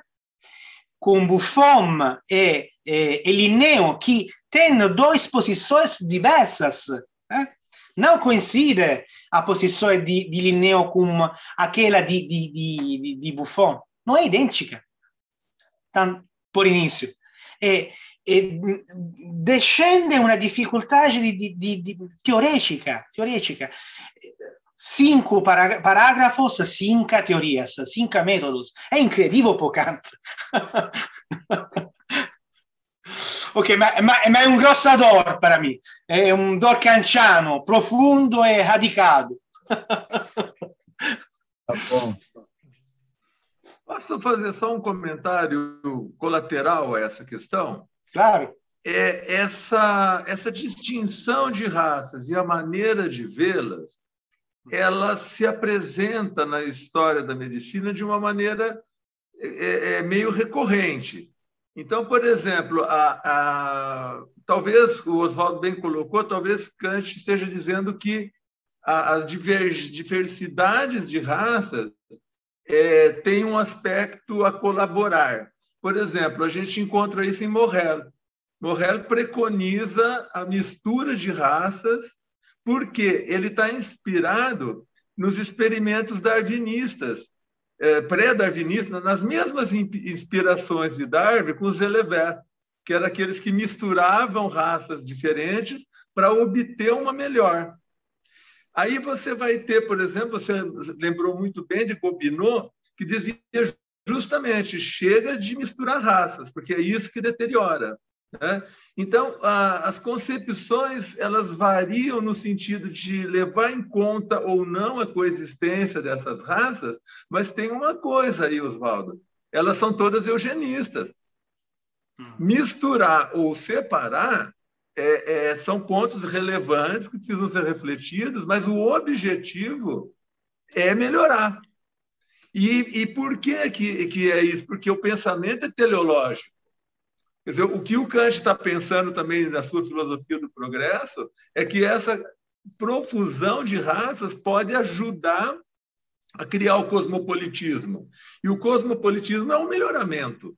con Buffon e eh, e Linneo che ten due posizioni diverse. Eh? Non coincide la posizione di, di Linneo con quella di, di, di, di, Buffon. Non è identica. Tan, per inizio. E, e mm, descende una difficoltà di, di, teoretica, teoretica. Cinque para, paragrafos, cinque teorias, cinque metodi. È incredibile, Pocant. Ok, ma, ma, ma è un grosso dor para mim. É um dor canciano, profundo e radicado.
Tá Posso fazer só um comentário colateral a essa questão? Claro. É, essa, essa distinção de raças e a maneira de vê-las, ela se apresenta na história da medicina de uma maneira é, é, é meio recorrente. Então, por exemplo, a, a, talvez, o Oswaldo bem colocou, talvez Kant esteja dizendo que as diversidades de raças é, têm um aspecto a colaborar. Por exemplo, a gente encontra isso em Morrel. Morrel preconiza a mistura de raças porque ele está inspirado nos experimentos darwinistas, é, pré-darwinista, nas mesmas inspirações de Darwin, com os Elevé, que eram aqueles que misturavam raças diferentes para obter uma melhor. Aí você vai ter, por exemplo, você lembrou muito bem de Gobineau, que dizia justamente, chega de misturar raças, porque é isso que deteriora. Né? Então, a, as concepções elas variam no sentido de levar em conta ou não a coexistência dessas raças, mas tem uma coisa aí, Oswaldo: elas são todas eugenistas. Hum. Misturar ou separar é, é, são pontos relevantes que precisam ser refletidos, mas o objetivo é melhorar. E, e por que, que, que é isso? Porque o pensamento é teleológico. Quer dizer, o que o Kant está pensando também na sua filosofia do progresso é que essa profusão de raças pode ajudar a criar o cosmopolitismo. E o cosmopolitismo é um melhoramento.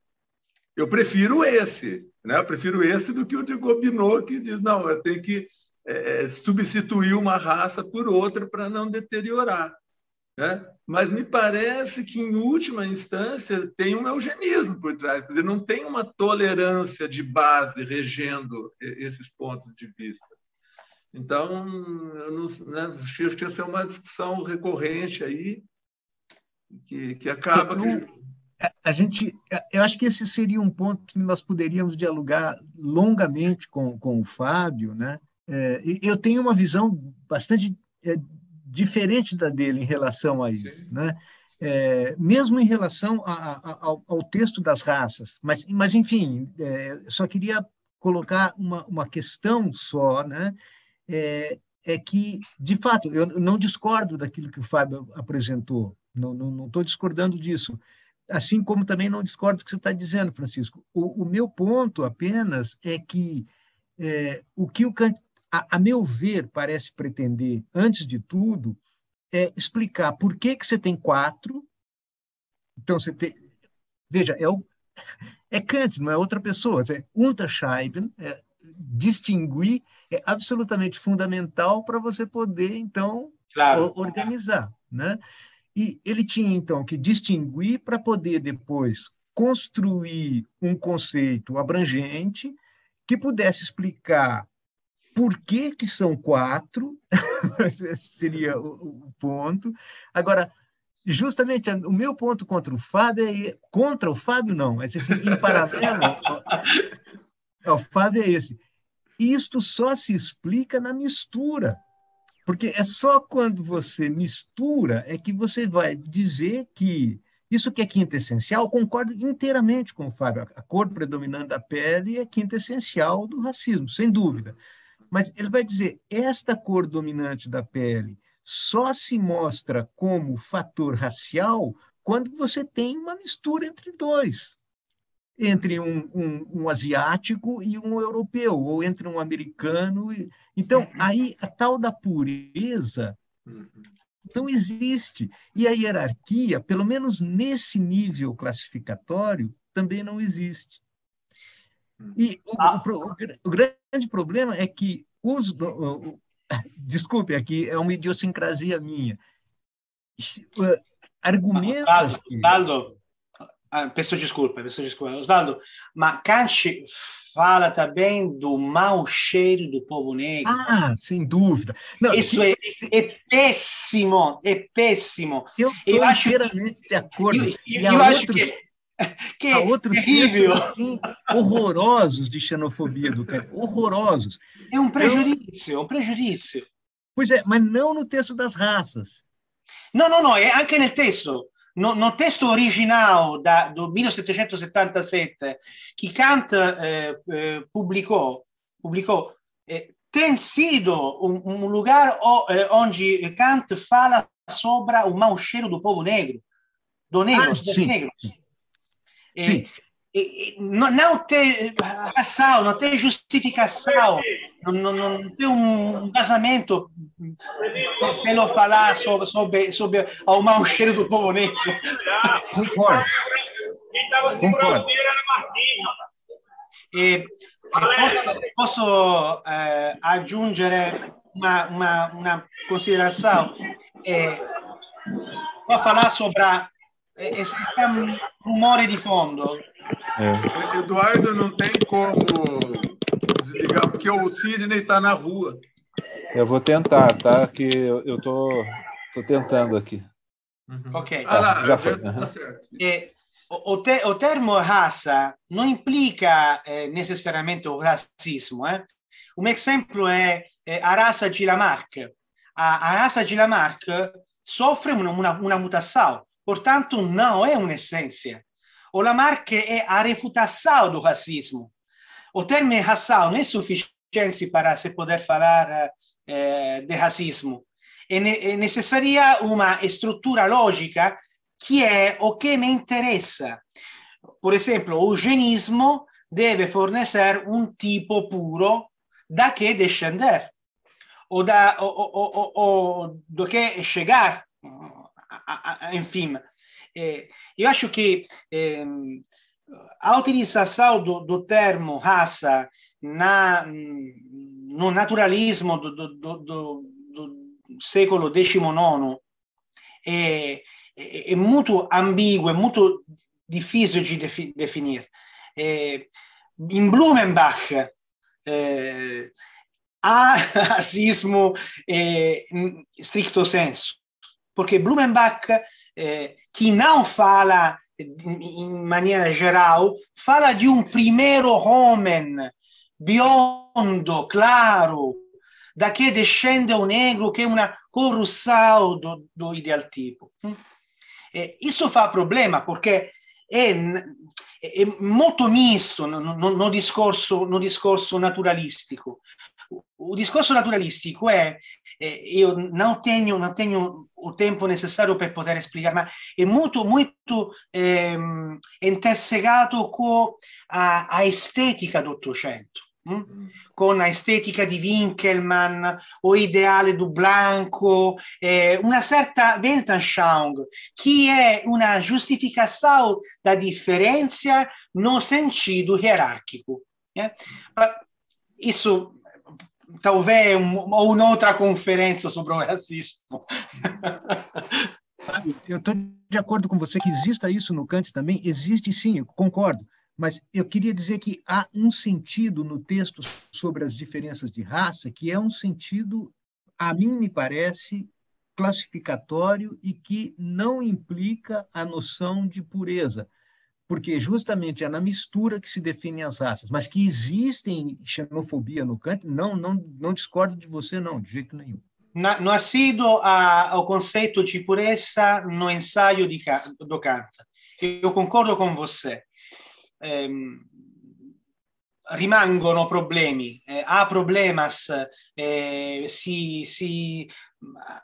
Eu prefiro esse, né? Eu prefiro esse do que o de Gobineau, que diz, não, eu tenho que é, substituir uma raça por outra para não deteriorar. Né? mas me parece que, em última instância, tem um eugenismo por trás. Quer dizer, não tem uma tolerância de base regendo esses pontos de vista. Então, não, né, acho que essa é uma discussão recorrente aí, que, que acaba. Que...
A gente, eu acho que esse seria um ponto que nós poderíamos dialogar longamente com, com o Fábio, né? É, eu tenho uma visão bastante é, diferente da dele em relação a isso, né? É, mesmo em relação a, a, ao, ao, texto das raças. Mas, mas enfim, é, só queria colocar uma, uma questão só, né? É, é, que, de fato, eu não discordo daquilo que o Fábio apresentou, não estou discordando disso, assim como também não discordo do que você está dizendo, Francisco. O, o, meu ponto apenas é que é, o que o Kant a, a meu ver, parece pretender, antes de tudo, é explicar por que, que você tem quatro. Então, você tem. Veja, é, o, é Kant, não é outra pessoa. É unterscheiden, é, distinguir, é absolutamente fundamental para você poder, então, claro. organizar. Né? E ele tinha, então, que distinguir para poder depois construir um conceito abrangente que pudesse explicar por que, que são quatro? seria o, o, ponto. Agora, justamente o meu ponto contra o Fábio é contra o Fábio não, é assim, em paralelo. É, o Fábio é esse. Isto só se explica na mistura. Porque é só quando você mistura é que você vai dizer que isso que é quinta essencial, concordo inteiramente com o Fábio. A cor predominante da pele é quinta essencial do racismo, sem dúvida. Mas ele vai dizer: esta cor dominante da pele só se mostra como fator racial quando você tem uma mistura entre dois, entre um, um, um, asiático e um europeu, ou entre um americano. E... Então, uhum. aí a tal da pureza uhum. não existe. E a hierarquia, pelo menos nesse nível classificatório, também não existe. Hum. E o, ah. o, o, o grande grande problema é que os. Desculpe,
aqui é, é uma idiosincrasia minha. Argumentos. Osvaldo, ah, peço desculpa, peço desculpa. Osvaldo, mas fala também do mau cheiro do povo negro. Ah, sem dúvida. Não, isso é, é, péssimo, é péssimo. Eu, eu acho que... de acordo. Eu, eu, eu acho outros... que que Há outros terrível. textos assim, horrorosos de
xenofobia do Kant, horrorosos. É um prejudício, é um prejudício. Pois é,
mas não no texto das raças. Não, não, não, é anche nel texto. No, no testo originale da, do 1777 que Kant eh, eh publicou pubblicò, eh, tem sido um, um lugar eh, onde Kant fala sobre o mau cheiro do povo negro, do negro, ah, sim, Sim. É. Sim. E, e, não, não tem razão, não tem justificação, não, não, não tem um vazamento pelo falar sobre, sobre, sobre o mau cheiro do povo negro. Concordo. Quem estava segurando o era Martim, E, posso, posso eh, é, aggiungere é, uma, uma, uma consideração? Eh, vou falar sobre a e, é, é,
siamo é rumore di fondo. É. Eduardo, não tem como desligar, porque o Sidney está na rua.
Eu vou tentar, tá? Que eu, estou tô, tô tentando aqui.
Uhum. Ok. Ah,
lá, já foi. Tá uhum. certo.
E, o, te, o, termo raça não implica eh, necessariamente o racismo. Eh? Um exemplo é, eh, a raça Gilamarck. A, a raça Gilamarck sofre uma, uma, uma mutação. Portanto, não é uma essência. O Lamarck é a refutação do racismo. O termo ração não é suficiente para se poder falar eh, eh de racismo. É, ne é necessária uma estrutura lógica que é o que me interessa. Por exemplo, o eugenismo deve fornecer um tipo puro da que descender, ou, da, ou do que chegar, enfim. É, eu acho que é, ehm, a utilização do, do, termo raça na, mm, no naturalismo do, do, do, do século XIX é, é, muito ambíguo, é muito difícil de defi definir. em Blumenbach, há eh, racismo mm, stricto senso perché Blumenbach, eh, que não fala em maneira geral, fala de um primeiro homem biondo, claro, da che descende un negro, che è una corrupção do, do tipo. Mm? Eh, isso fa problema, perché è, é muito misto no, no, no, discorso, no discorso naturalístico, o discorso naturalistico è, eh, io non tenho, non tenho o tempo necessario per poter esplicare, ma è molto, molto ehm, intersegato hm? mm. con a, estetica d'Ottocento. Mm? con estetica di Winkelmann o ideale du Blanco, eh, una certa Weltanschauung, che è una giustificazione da differenza non sentido hierarchico. Yeah? Ma isso talvez um, outra conferência sobre o racismo.
Eu estou de acordo com você que exista isso no Kant também. Existe sim, eu concordo. Mas eu queria dizer que há um sentido no texto sobre as diferenças de raça que é um sentido, a mim me parece, classificatório e que não implica a noção de pureza porque justamente é na mistura que se definem as raças, mas que existem xenofobia no Kant, não, não, não discordo de você, não, de jeito nenhum. Na,
nascido a, o conceito de pureza no ensaio de, do Kant. Eu concordo com você. É, rimangono problemi, eh, há problemas, eh, si, si,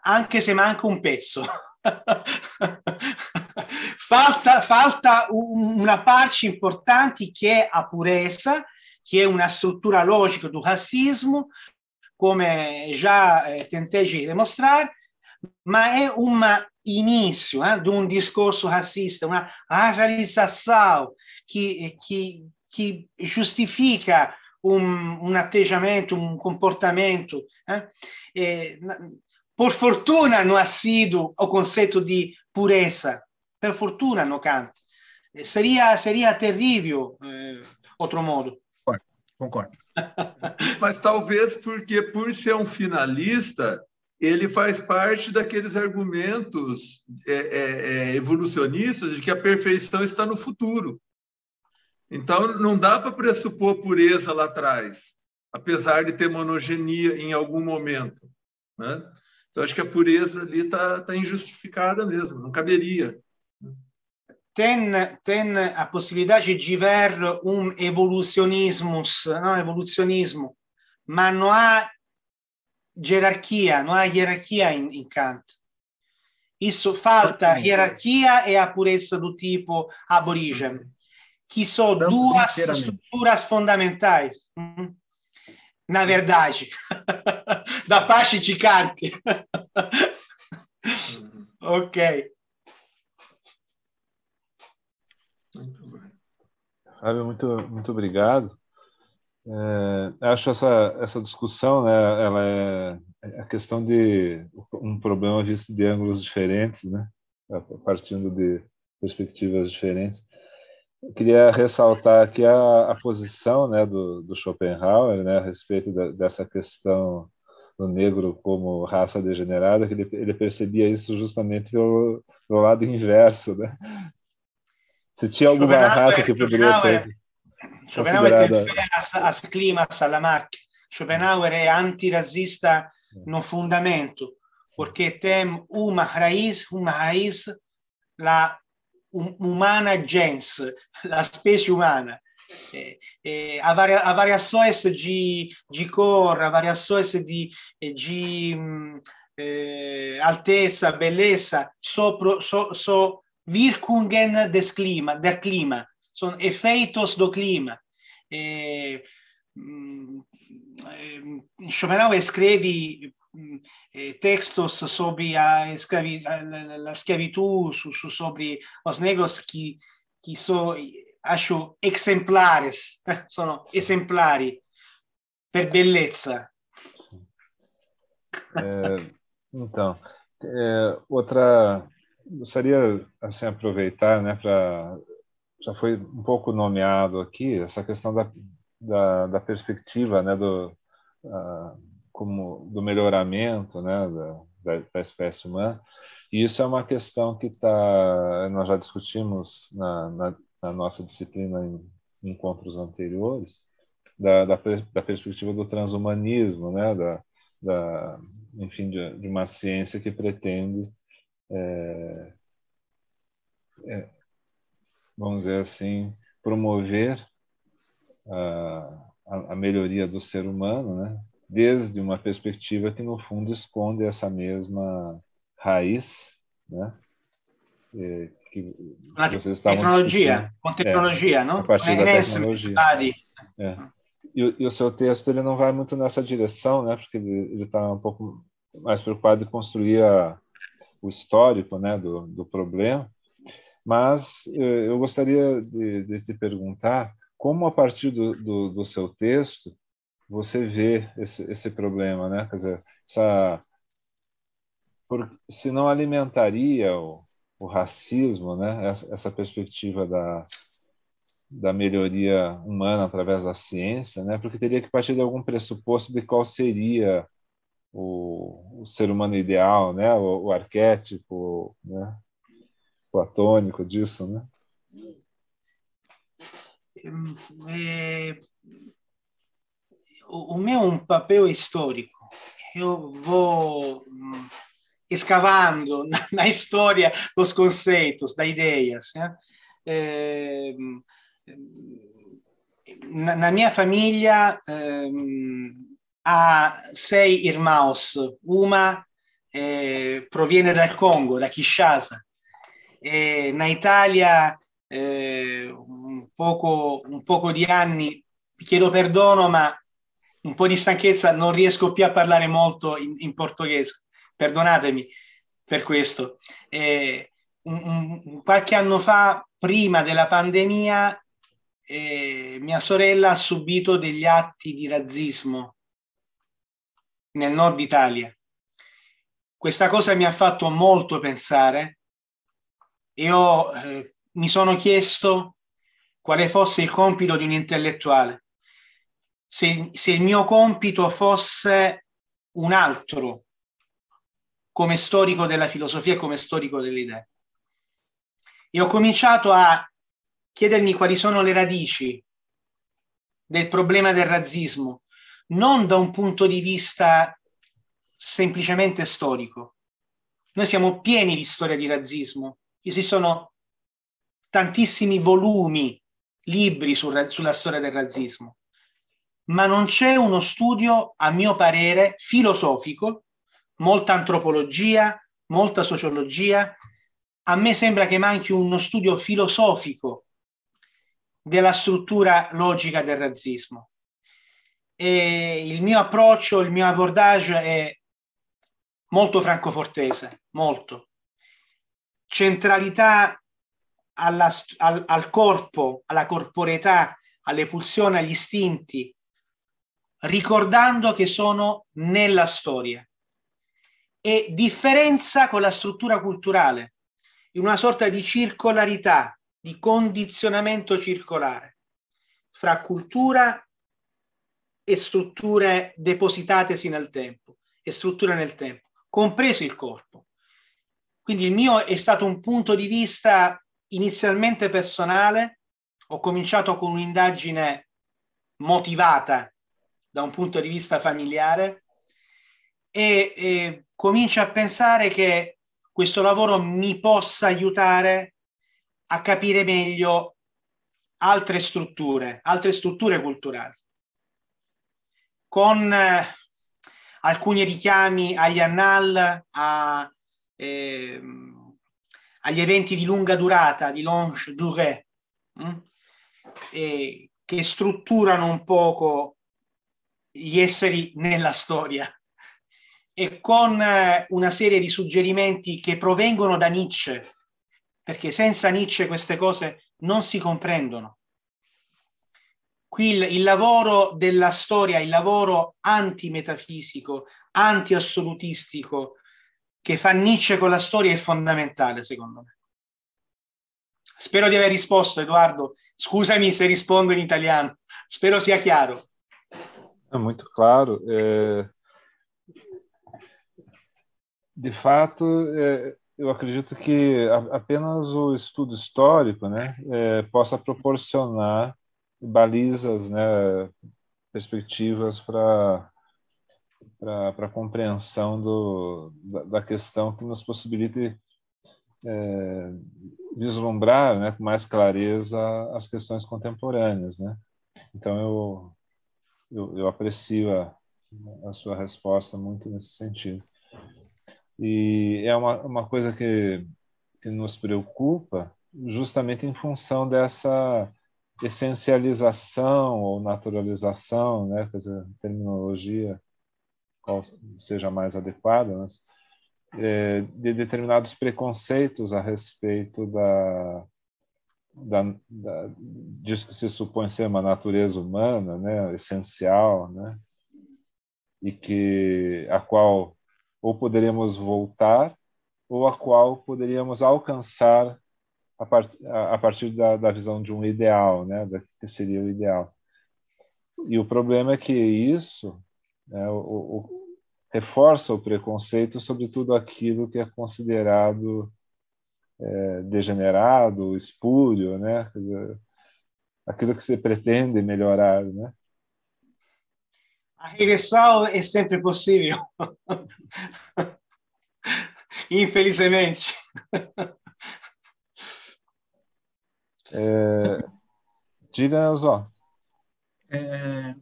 anche se manca un pezzo. Falta, falta una parte importante que é a pureza, que é uma estrutura lógica do racismo, como já eh, tentei demonstrar, mas é um início eh, de um discurso racista, uma racialização que, que, que justifica um, um um comportamento. Eh. por fortuna, não ha sido o conceito de pureza, Per fortuna hanno
Kant. Eh, seria, seria terrível eh, outro modo. Concordo. Mas talvez porque, por ser um finalista, ele faz parte daqueles argumentos é, é, é, evolucionistas de que a perfeição está no futuro. Então, não dá para pressupor pureza lá atrás, apesar de ter monogenia em algum momento. Né? Então, acho que a pureza ali está tá injustificada mesmo, não caberia.
ten, ten a possibilità di giver un evoluzionismus, no? evoluzionismo, ma non ha gerarchia, non ha gerarchia in, in Kant. Isso falta gerarchia e a purezza do tipo aborigen, che sono due strutture fondamentali. Na verdade, da pace ci canti. ok.
Fábio, muito, muito obrigado. É, acho essa, essa discussão, né, ela é, é a questão de um problema visto de ângulos diferentes, né, partindo de perspectivas diferentes. Eu queria ressaltar aqui a, a posição né, do, do Schopenhauer né, a respeito da, dessa questão do negro como raça degenerada, que ele, ele percebia isso justamente pelo, pelo lado inverso, né? se tinha alguma Chovenava raça che potrebbe essere Schopenhauer considerada...
as, as climas, alla Marx. Schopenhauer é antirracista mm. no fundamento, perché tem una um raiz, una um raiz la um, umana gens, la specie umana, Eh, eh, a, varia, a variações de, de cor, a variações de, de mm, eh, alteza, beleza, só, so, so, Wirkungen des Klima, der Klima, sono Effeitos do Klima. E, mm, eh, Schopenhauer scrive mm, eh, textos sobre a, escravi, a, a, schiavitù, su, su, sobre os negros que, que são, acho, exemplares, sono esemplari per bellezza.
É, eh, então, é, outra gostaria assim aproveitar, né, para já foi um pouco nomeado aqui essa questão da, da, da perspectiva, né, do uh, como do melhoramento, né, da, da, espécie humana. E isso é uma questão que tá nós já discutimos na, na, na nossa disciplina em, em encontros anteriores da, da, da, perspectiva do transhumanismo, né, da, da enfim de, de uma ciência que pretende é, é, vamos dizer assim, promover a, a, melhoria do ser humano, né? desde uma perspectiva que, no fundo, esconde essa mesma raiz, né? É, que vocês estavam tecnologia, com tecnologia, é, não? A partir é da tecnologia. É. E, e, o seu texto ele não vai muito nessa direção, né? Porque ele está um pouco mais preocupado em construir a, o histórico né, do, do problema, mas eh, eu gostaria de, de, te perguntar como, a partir do, do, do seu texto, você vê esse, esse, problema, né? Quer dizer, essa, por, se não alimentaria o, o racismo, né? Essa, essa, perspectiva da, da melhoria humana através da ciência, né? Porque teria que partir de algum pressuposto de qual seria o, o ser humano ideal, né? o, o arquétipo né? platônico disso, né?
É, é o meu papel histórico. Eu vou hum, escavando na história dos conceitos, das ideias. Né? É, hum, na minha família, hum, ha sei Irmaos, Uma eh, proviene dal Congo, da Kinshasa, E in Italia eh, un, poco, un poco di anni, chiedo perdono ma un po' di stanchezza, non riesco più a parlare molto in, in portoghese, perdonatemi per questo. Eh, un, un, qualche anno fa, prima della pandemia, eh, mia sorella ha subito degli atti di razzismo nel nord Italia. Questa cosa mi ha fatto molto pensare e ho, eh, mi sono chiesto quale fosse il compito di un intellettuale, se, se il mio compito fosse un altro come storico della filosofia e come storico delle idee. E ho cominciato a chiedermi quali sono le radici del problema del razzismo, non da un punto di vista semplicemente storico. Noi siamo pieni di storia di razzismo, esistono tantissimi volumi, libri sul, sulla storia del razzismo, ma non c'è uno studio, a mio parere, filosofico, molta antropologia, molta sociologia. A me sembra che manchi uno studio filosofico della struttura logica del razzismo e il mio approccio, il mio abordage è molto francofortese, molto. Centralità alla, al, al corpo, alla corporeità, alle pulsioni, agli istinti, ricordando che sono nella storia. E differenza con la struttura culturale, in una sorta di circolarità, di condizionamento circolare fra cultura e strutture depositatesi nel tempo e strutture nel tempo, compreso il corpo. Quindi il mio è stato un punto di vista inizialmente personale, ho cominciato con un'indagine motivata da un punto di vista familiare e, e comincio a pensare che questo lavoro mi possa aiutare a capire meglio altre strutture, altre strutture culturali con eh, alcuni richiami agli annal, a, eh, agli eventi di lunga durata, di longue durée, eh, che strutturano un poco gli esseri nella storia e con eh, una serie di suggerimenti che provengono da Nietzsche, perché senza Nietzsche queste cose non si comprendono. Qui il, il lavoro della storia, il lavoro antimetafisico, antiassolutistico che fa Nietzsche con la storia è fondamentale, secondo me. Spero di aver risposto, Edoardo. Scusami se rispondo in italiano. Spero sia chiaro.
È molto chiaro. É... Eh, De fato, é... Eh, eu acredito que apenas o estudo histórico né, eh, possa proporzionare balizas, né, perspectivas para para compreensão do, da, da, questão que nos possibilite é, vislumbrar né, com mais clareza as questões contemporâneas. Né? Então, eu, eu, eu aprecio a, a, sua resposta muito nesse sentido. E é uma, uma coisa que, que nos preocupa justamente em função dessa essencialização ou naturalização, né, quer dizer, terminologia qual seja mais adequada, mas, é, de determinados preconceitos a respeito da, da, da, disso que se supõe ser uma natureza humana, né, essencial, né, e que a qual ou poderíamos voltar ou a qual poderíamos alcançar a, part, a, a partir da, da, visão de um ideal, né, da que seria o ideal. E o problema é que isso né, o, o, reforça o preconceito sobre tudo aquilo que é considerado é, degenerado, espúrio, né, aquilo que se pretende melhorar, né.
A regressão é sempre possível.
Infelizmente. É, diga, Zó. É,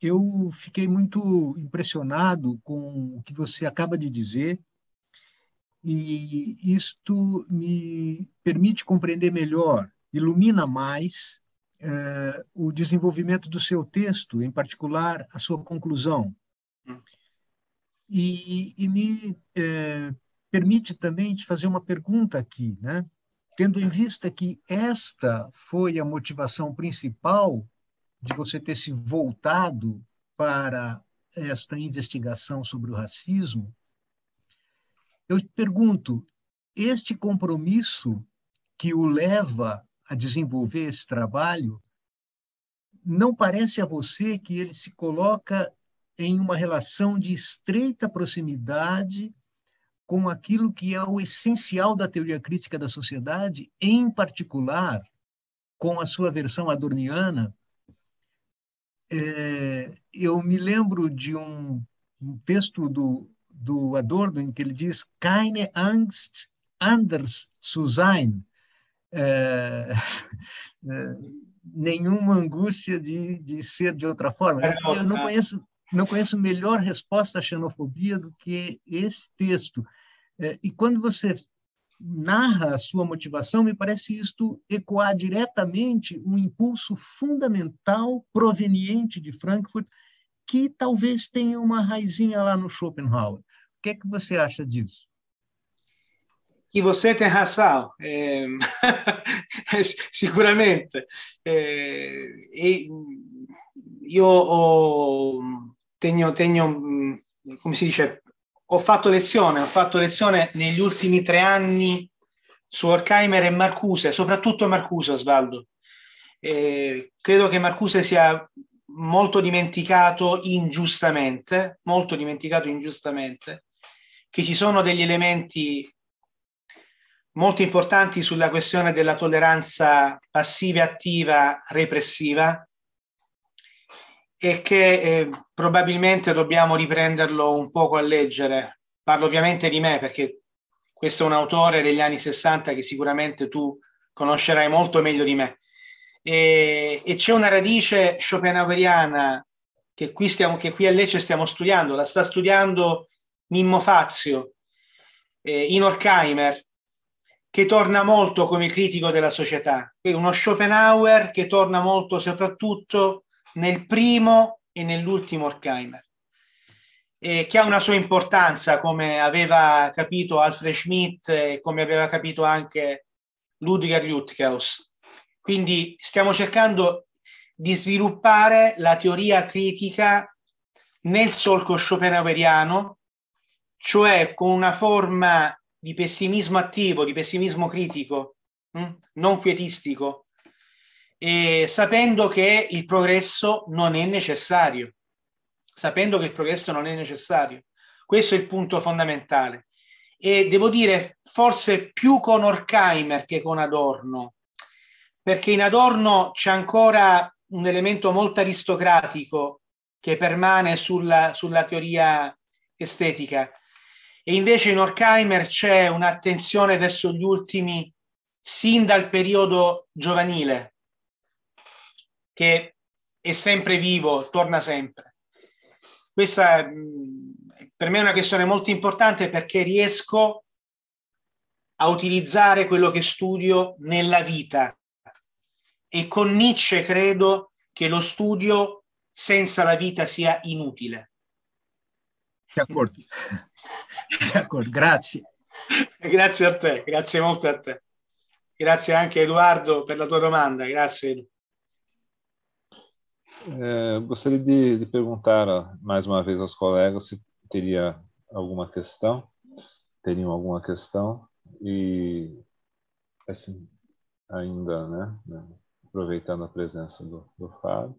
eu fiquei muito impressionado com o que você acaba de dizer e isto me permite compreender melhor, ilumina mais é, o desenvolvimento do seu texto, em particular a sua conclusão. Hum. E, e me é, permite também te fazer uma pergunta aqui, né? tendo em vista que esta foi a motivação principal de você ter se voltado para esta investigação sobre o racismo, eu pergunto: este compromisso que o leva a desenvolver esse trabalho, não parece a você que ele se coloca em uma relação de estreita proximidade com aquilo que é o essencial da teoria crítica da sociedade, em particular com a sua versão adorniana. É, eu me lembro de um, um texto do, do Adorno em que ele diz: Keine Angst, anders zu sein. É, é, nenhuma angústia de, de ser de outra forma. É, eu não é. conheço, não conheço melhor resposta à xenofobia do que esse texto. É, e quando você narra a sua motivação, me parece isto ecoar diretamente um impulso fundamental proveniente de Frankfurt, que talvez tenha uma raizinha lá no Schopenhauer. O que é que você acha disso?
Que você tem razão, é... seguramente. É... Eu tenho, tenho, como se diz, ho fatto lezione, ho fatto lezione negli ultimi tre anni su Orkheimer e Marcuse, soprattutto Marcuse Osvaldo. Eh, credo che Marcuse sia molto dimenticato ingiustamente, molto dimenticato ingiustamente, che ci sono degli elementi molto importanti sulla questione della tolleranza passiva attiva repressiva e che eh, probabilmente dobbiamo riprenderlo un poco a leggere. Parlo ovviamente di me perché questo è un autore degli anni 60 che sicuramente tu conoscerai molto meglio di me. E, e c'è una radice schopenhaueriana che qui, stiamo, che qui a Lecce stiamo studiando, la sta studiando Mimmo Fazio, eh, in Orkheimer, che torna molto come critico della società, uno Schopenhauer che torna molto soprattutto nel primo e nell'ultimo Orkheimer, eh, che ha una sua importanza, come aveva capito Alfred Schmidt e come aveva capito anche Ludger Lutkaus. Quindi stiamo cercando di sviluppare la teoria critica nel solco schopenhaueriano, cioè con una forma di pessimismo attivo, di pessimismo critico, hm, non quietistico, e sapendo che il progresso non è necessario, sapendo che il progresso non è necessario. Questo è il punto fondamentale. E devo dire, forse più con Orkheimer che con Adorno, perché in Adorno c'è ancora un elemento molto aristocratico che permane sulla, sulla teoria estetica. E invece in Orkheimer c'è un'attenzione verso gli ultimi sin dal periodo giovanile, che è sempre vivo, torna sempre. Questa per me è una questione molto importante perché riesco a utilizzare quello che studio nella vita e con Nietzsche credo che lo studio senza la vita sia inutile. D'accordo, D'accordo. grazie. grazie a te, grazie molto a te. Grazie anche Edoardo per la tua domanda, grazie.
É, gostaria de, de perguntar mais uma vez aos colegas se teria alguma questão, teriam alguma questão e assim ainda, né, né aproveitando a presença do, do Fábio.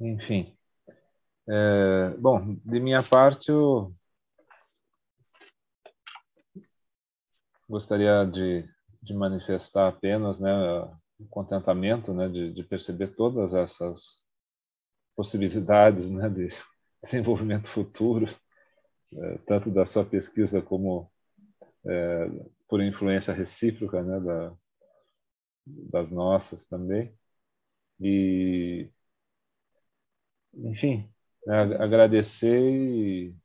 Enfim, é, bom, de minha parte eu gostaria de, de manifestar apenas né, o contentamento né, de, de perceber todas essas possibilidades né, de desenvolvimento futuro, eh, tanto da sua pesquisa como eh, por influência recíproca né, da, das nossas também. E, enfim, né, agradecer e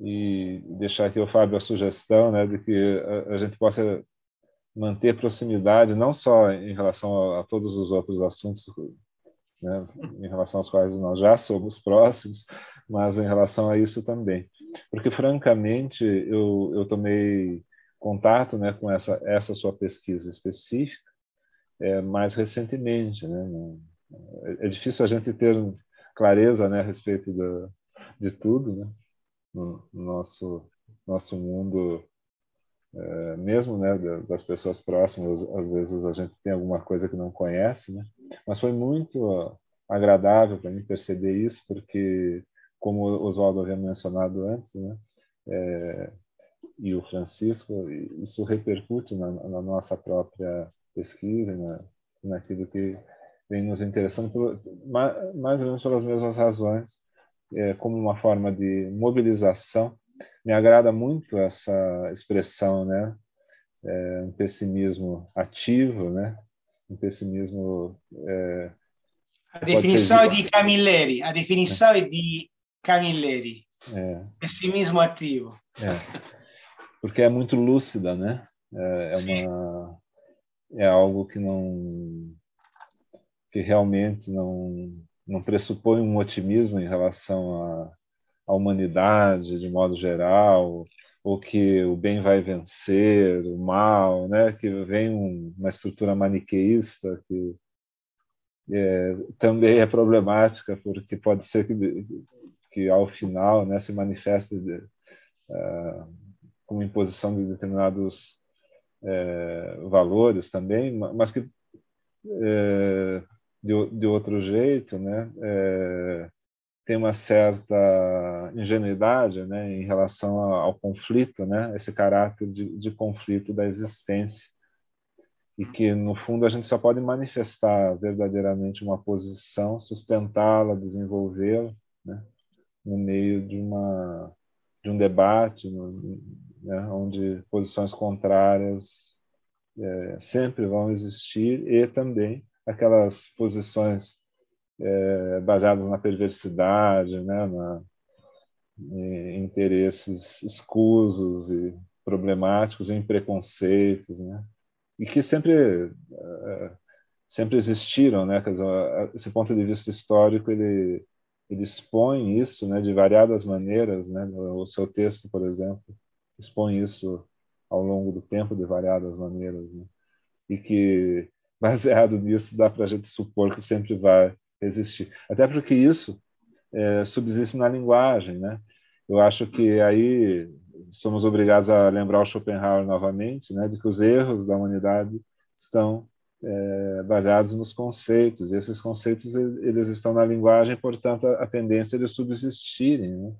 e deixar aqui o Fábio a sugestão né, de que a, a gente possa manter proximidade não só em relação a, a todos os outros assuntos né, em relação aos quais nós já somos próximos, mas em relação a isso também, porque francamente eu, eu tomei contato né, com essa essa sua pesquisa específica é, mais recentemente, né, né. É, é difícil a gente ter clareza né, a respeito da, de tudo, né? no, nosso, nosso mundo, é, mesmo né, das pessoas próximas, às vezes a gente tem alguma coisa que não conhece, né? mas foi muito agradável para mim perceber isso, porque, como o Oswaldo havia mencionado antes, né, é, e o Francisco, isso repercute na, na nossa própria pesquisa, na, naquilo que vem nos interessando, por, mais, mais ou menos pelas mesmas razões é, como uma forma de mobilização. Me agrada muito essa expressão, né? É, um pessimismo ativo, né? Um pessimismo. É, a definição é de
Camilleri. A definição é de Camilleri. É. Pessimismo ativo.
É. Porque é muito lúcida, né? É, é uma, é algo que não que realmente não não pressupõe um otimismo em relação à, à humanidade de modo geral, ou que o bem vai vencer o mal, né? que vem um, uma estrutura maniqueísta que é, também é problemática, porque pode ser que, que ao final né, se manifeste de, é, uh, como imposição de determinados é, valores também, mas que é, de, de outro jeito, né? É, tem uma certa ingenuidade, né, em relação ao, ao conflito, né? Esse caráter de, de conflito da existência e que no fundo a gente só pode manifestar verdadeiramente uma posição, sustentá-la, desenvolvê-la, né? no meio de uma de um debate, no, né? onde posições contrárias é, sempre vão existir e também aquelas posições é, baseadas na perversidade, né, na, em interesses escusos e problemáticos, em preconceitos, né, e que sempre é, sempre existiram, né, dizer, esse ponto de vista histórico ele ele expõe isso, né, de variadas maneiras, né, o seu texto, por exemplo, expõe isso ao longo do tempo de variadas maneiras, né, e que baseado nisso, dá para a gente supor que sempre vai existir. Até porque isso é, subsiste na linguagem, né? Eu acho que aí somos obrigados a lembrar o Schopenhauer novamente, né, de que os erros da humanidade estão é, baseados nos conceitos. E esses conceitos eles estão na linguagem, portanto a, tendência é de subsistirem, né?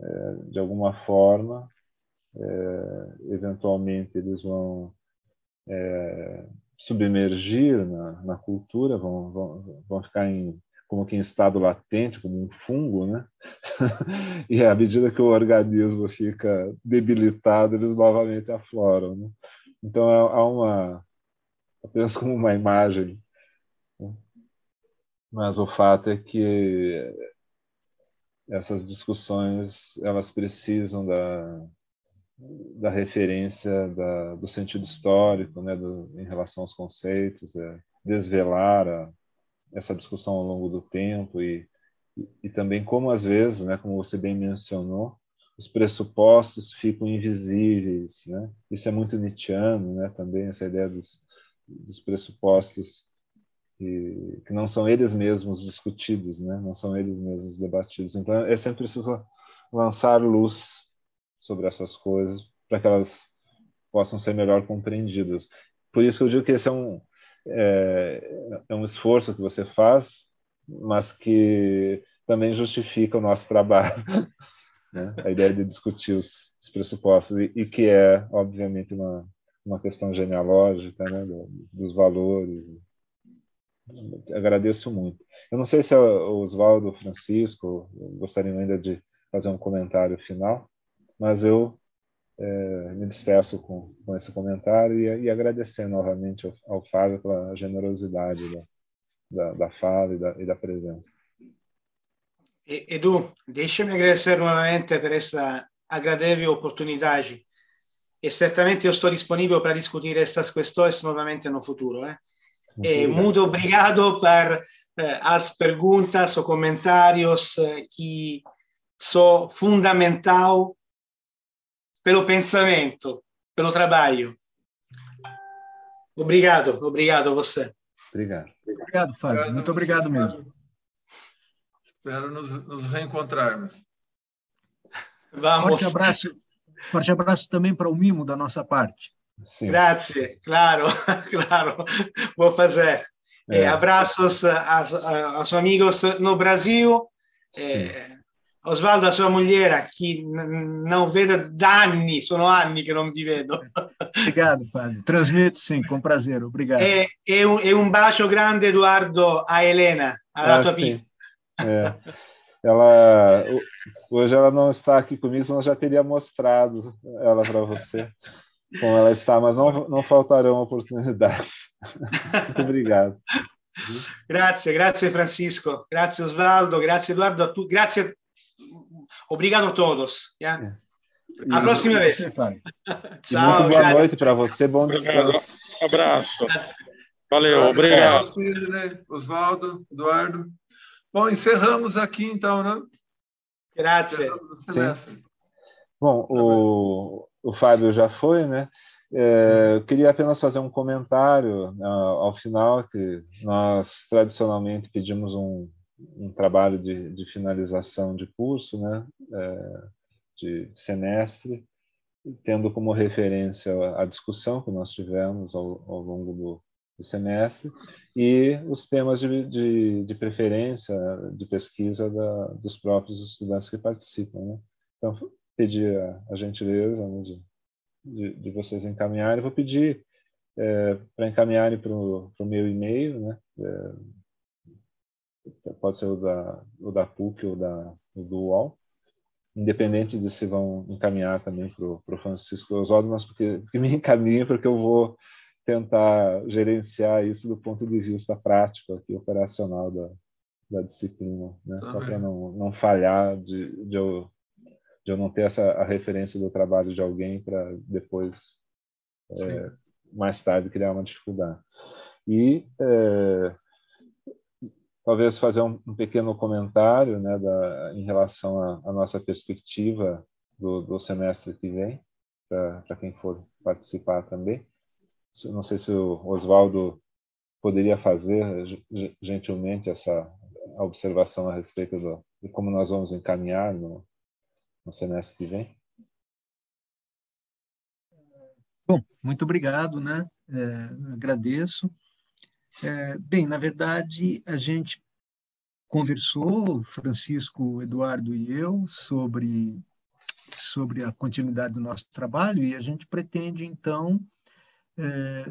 é, de alguma forma, é, eventualmente eles vão é, submergir na, na cultura, vão, vão, vão ficar em como que em estado latente, como um fungo, né? e à medida que o organismo fica debilitado, eles novamente afloram. Né? Então há uma apenas como uma imagem, né? mas o fato é que essas discussões elas precisam da da referência da, do sentido histórico, né, do, em relação aos conceitos, é, desvelar a, essa discussão ao longo do tempo e, e, também como às vezes, né, como você bem mencionou, os pressupostos ficam invisíveis, né? Isso é muito Nietzscheano, né? Também essa ideia dos, dos pressupostos que, que, não são eles mesmos discutidos, né? Não são eles mesmos debatidos. Então, é sempre preciso lançar luz sobre essas coisas para que elas possam ser melhor compreendidas. Por isso que eu digo que esse é um, é, é um esforço que você faz, mas que também justifica o nosso trabalho. Né? A ideia de discutir os, os pressupostos, e, e, que é, obviamente, uma, uma questão genealógica né? Do, dos valores. Agradeço muito. Eu não sei se o Oswaldo Francisco gostariam ainda de fazer um comentário final. Mas eu é, me despeço com, com esse comentário e, e agradecer novamente ao, ao, Fábio pela generosidade da, da, da fala e da, e da presença.
Edu, deixa-me agradecer novamente por essa agradável oportunidade. E certamente eu estou disponível para discutir estas questões novamente no futuro. Eh? E eh, muito obrigado por eh, as perguntas ou comentários eh, que são fundamentais pelo pensamento, pelo trabalho.
Obrigado, obrigado a você.
Obrigado. Obrigado, Fábio.
Muito obrigado mesmo. Espero nos, nos, reencontrarmos. Vamos. Forte abraço,
forte abraço também para o Mimo da nossa parte.
Sim. Grazie, claro, claro. Vou fazer. É. Eh, abraços aos, aos amigos no Brasil. É, Osvaldo, a sua moglie, a chi não vede da anni, sono anni che non vi vedo. Obrigado, Fábio.
Transmito sim, com prazer, obrigado.
E,
e, un, e um bacio grande, Eduardo, a Helena, a ah, tua filha.
É. Ela, hoje ela não está aqui comigo, senão já teria mostrado ela para você, como ela está, mas não, não faltarão oportunidades. Muito obrigado.
Grazie, grazie Francisco, grazie Osvaldo, grazie Eduardo, a tu, grazie Obrigado a todos. Yeah? É. A próxima vez.
Tchau,
muito boa noite para você, bom descanso.
Um abraço.
Valeu, obrigado.
obrigado. Oswaldo, Eduardo. Bom, encerramos aqui então, né? Grazie.
Bom, tá o, o Fábio já foi, né? É, eu queria apenas fazer um comentário né, ao final, que nós tradicionalmente pedimos um um trabalho de, de, finalização de curso, né, de, é, de, semestre, tendo como referência a discussão que nós tivemos ao, ao longo do, do, semestre e os temas de, de, de preferência, de pesquisa da, dos próprios estudantes que participam. Né? Então, pedir a, a gentileza né, de, de, vocês encaminharem, vou pedir é, para encaminharem para o meu e-mail, né? É, então, pode ser o da, o da PUC ou da, do UOL, independente de se vão encaminhar também para o Francisco osódio mas porque, porque me encaminhem, porque eu vou tentar gerenciar isso do ponto de vista prático, aqui, operacional da, da disciplina, né? Tá só para não, não falhar de, de, eu, de eu não ter essa a referência do trabalho de alguém para depois, é, mais tarde, criar uma dificuldade. E é, talvez fazer um, um pequeno comentário né, da, em relação à nossa perspectiva do, do, semestre que vem, para quem for participar também. Não sei se o Oswaldo poderia fazer gentilmente essa observação a respeito do, de como nós vamos encaminhar no, no semestre que vem.
Bom, muito obrigado, né? É, agradeço. É, bem, na verdade, a gente conversou, Francisco, Eduardo e eu, sobre, sobre a continuidade do nosso trabalho e a gente pretende, então, é,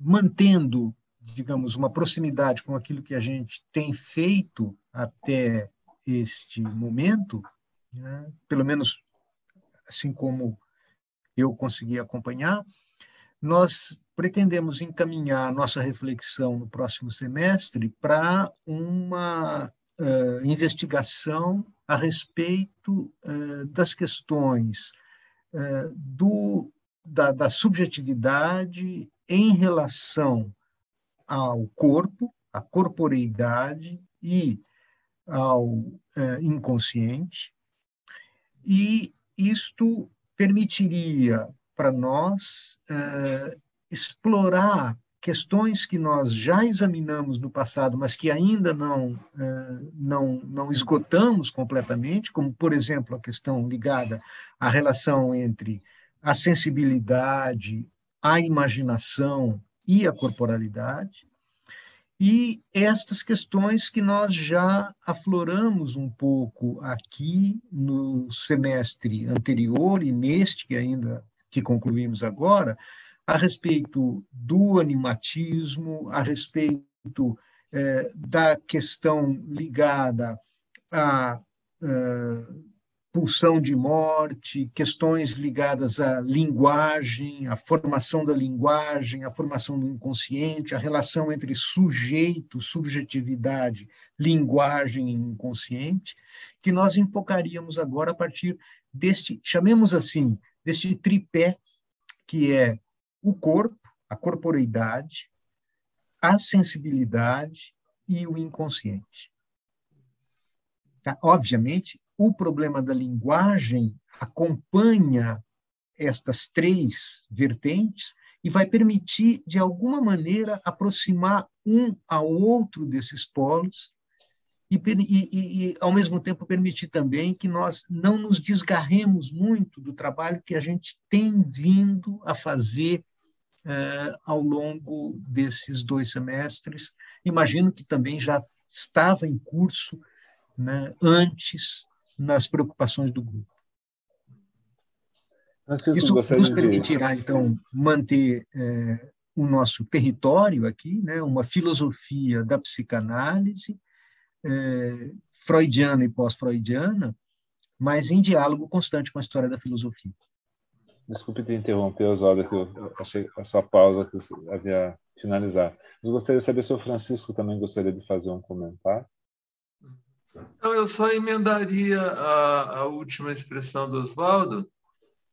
mantendo, digamos, uma proximidade com aquilo que a gente tem feito até este momento, né, pelo menos assim como eu consegui acompanhar, nós pretendemos encaminhar nossa reflexão no próximo semestre para uma uh, investigação a respeito uh, das questões uh, do, da, da subjetividade em relação ao corpo, à corporeidade e ao inconsciente, e isto permitiria para nós uh, explorar questões que nós já examinamos no passado, mas que ainda não, uh, não, não esgotamos completamente, como, por exemplo, a questão ligada à relação entre a sensibilidade, a imaginação e a corporalidade, e estas questões que nós já afloramos um pouco aqui no semestre anterior e neste que ainda que concluímos agora, a respeito do animatismo, a respeito eh, da questão ligada à eh, pulsão de morte, questões ligadas à linguagem, à formação da linguagem, à formação do inconsciente, a relação entre sujeito, subjetividade, linguagem e inconsciente, que nós enfocaríamos agora a partir deste, chamemos assim, deste tripé que é o corpo, a corporeidade, a sensibilidade e o inconsciente. Tá? Obviamente, o problema da linguagem acompanha estas três vertentes e vai permitir, de alguma maneira, aproximar um ao outro desses polos e, e, e, ao mesmo tempo, permitir também que nós não nos desgarremos muito do trabalho que a gente tem vindo a fazer eh, ao longo desses dois semestres. Imagino que também já estava em curso né, antes nas preocupações do grupo. Francisco, Isso nos permitirá, de... então, manter eh, o nosso território aqui, né, uma filosofia da psicanálise, é, freudiana e pós-freudiana, mas em diálogo constante com a história da filosofia.
Desculpe te interromper, Oswaldo, que eu achei a sua pausa que você havia finalizar. Mas gostaria de saber se o Francisco também gostaria de fazer um comentário.
Então, eu só emendaria a, a última expressão do Oswaldo,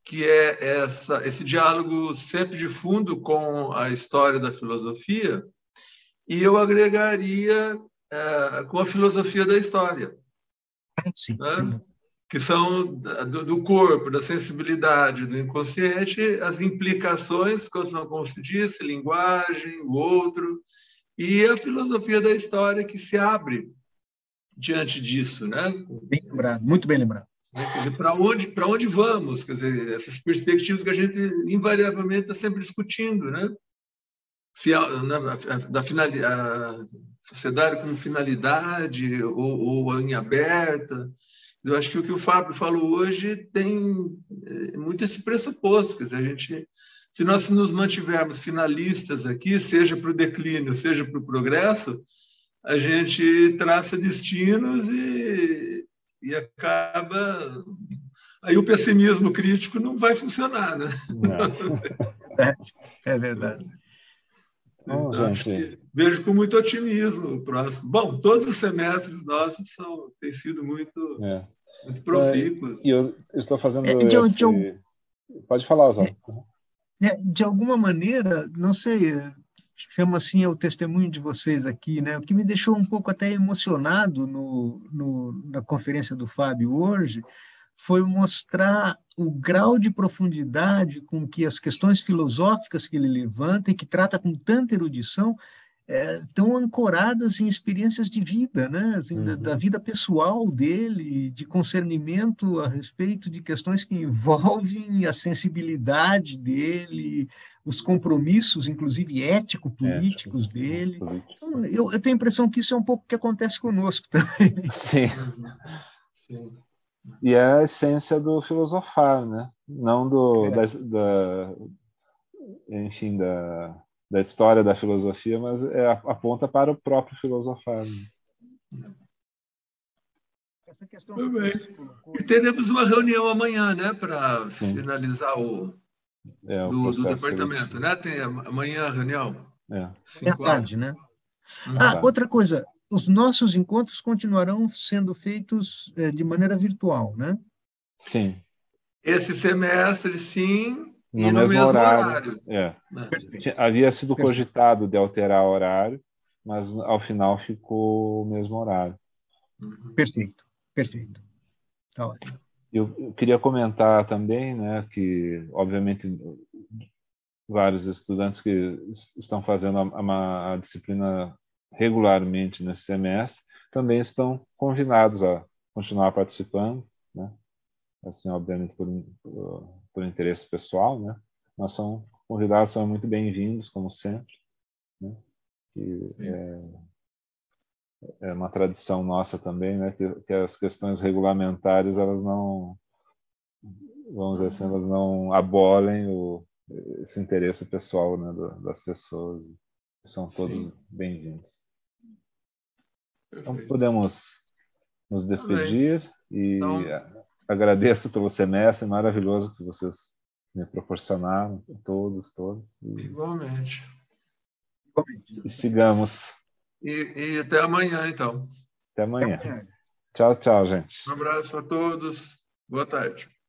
que é essa, esse diálogo sempre de fundo com a história da filosofia, e eu agregaria é, com a filosofia da história. Sim, né? sim. Que são do, do, corpo, da sensibilidade, do inconsciente, as implicações, como se disse, linguagem, o outro, e a filosofia da história que se abre diante disso. Né? Bem lembrado, muito bem lembrado. Né? Para onde, onde vamos? Quer dizer, essas perspectivas que a gente invariavelmente está sempre discutindo, né? a, da sociedade como finalidade ou, ou em aberta. Eu acho que o que o Fábio falou hoje tem é, muito esse pressuposto, quer dizer, a gente, se nós nos mantivermos finalistas aqui, seja para o declínio, seja para o progresso, a gente traça destinos e, e acaba. Aí o pessimismo crítico não vai funcionar, né? Não. É verdade. Bom, então, então vejo com muito otimismo o próximo. Bom, todos os semestres nossos são, têm sido muito,
é. muito profícuos. É, e eu, estou fazendo. É, esse... Pode falar, Oswaldo.
É, é, de alguma maneira, não sei, chama assim é o testemunho de vocês aqui, né? O que me deixou um pouco até emocionado no, no, na conferência do Fábio hoje foi mostrar o grau de profundidade com que as questões filosóficas que ele levanta e que trata com tanta erudição estão é, ancoradas em experiências de vida, né? Assim, uhum. da, da, vida pessoal dele, de concernimento a respeito de questões que envolvem a sensibilidade dele, os compromissos, inclusive ético-políticos é, dele. Político. Então, eu, eu, tenho a impressão que isso é um pouco o que acontece conosco também.
Sim. Uhum. Sim. E é a essência do filosofar, né? Não do, é. da, da, enfim, da, da história da filosofia, mas é, aponta para o próprio filosofar. Né?
Essa questão colocou... E
teremos uma reunião amanhã, né, para finalizar o, é, o do, do, departamento, né? Tem amanhã a reunião. É. Cinco é tarde, horas. né? Ah, é
outra coisa, os nossos encontros continuarão sendo feitos é, de maneira virtual, né?
Sim.
Esse semestre, sim, no, e mesmo, no mesmo horário.
horário. É. Né? Havia sido Perfeito. cogitado de alterar o horário, mas ao final ficou o mesmo horário. Uhum. Perfeito, perfeito. Tá ótimo. Eu, eu queria comentar também, né, que obviamente vários estudantes que estão fazendo a, a, a disciplina regularmente nesse semestre, também estão convidados a continuar participando, né? assim, obviamente por, por interesse pessoal, né? mas são convidados, são muito bem-vindos, como sempre, né? que é, é, uma tradição nossa também, né? que, que as questões regulamentares, elas não, vamos dizer assim, elas não abolem o, esse interesse pessoal né, das pessoas. São todos bem-vindos. Então podemos nos despedir e então... agradeço pelo semestre maravilhoso que vocês me proporcionaram, todos, todos. E...
Igualmente.
E sigamos.
E, e até amanhã, então.
Até amanhã. até amanhã. Tchau, tchau, gente.
Um abraço a todos. Boa tarde.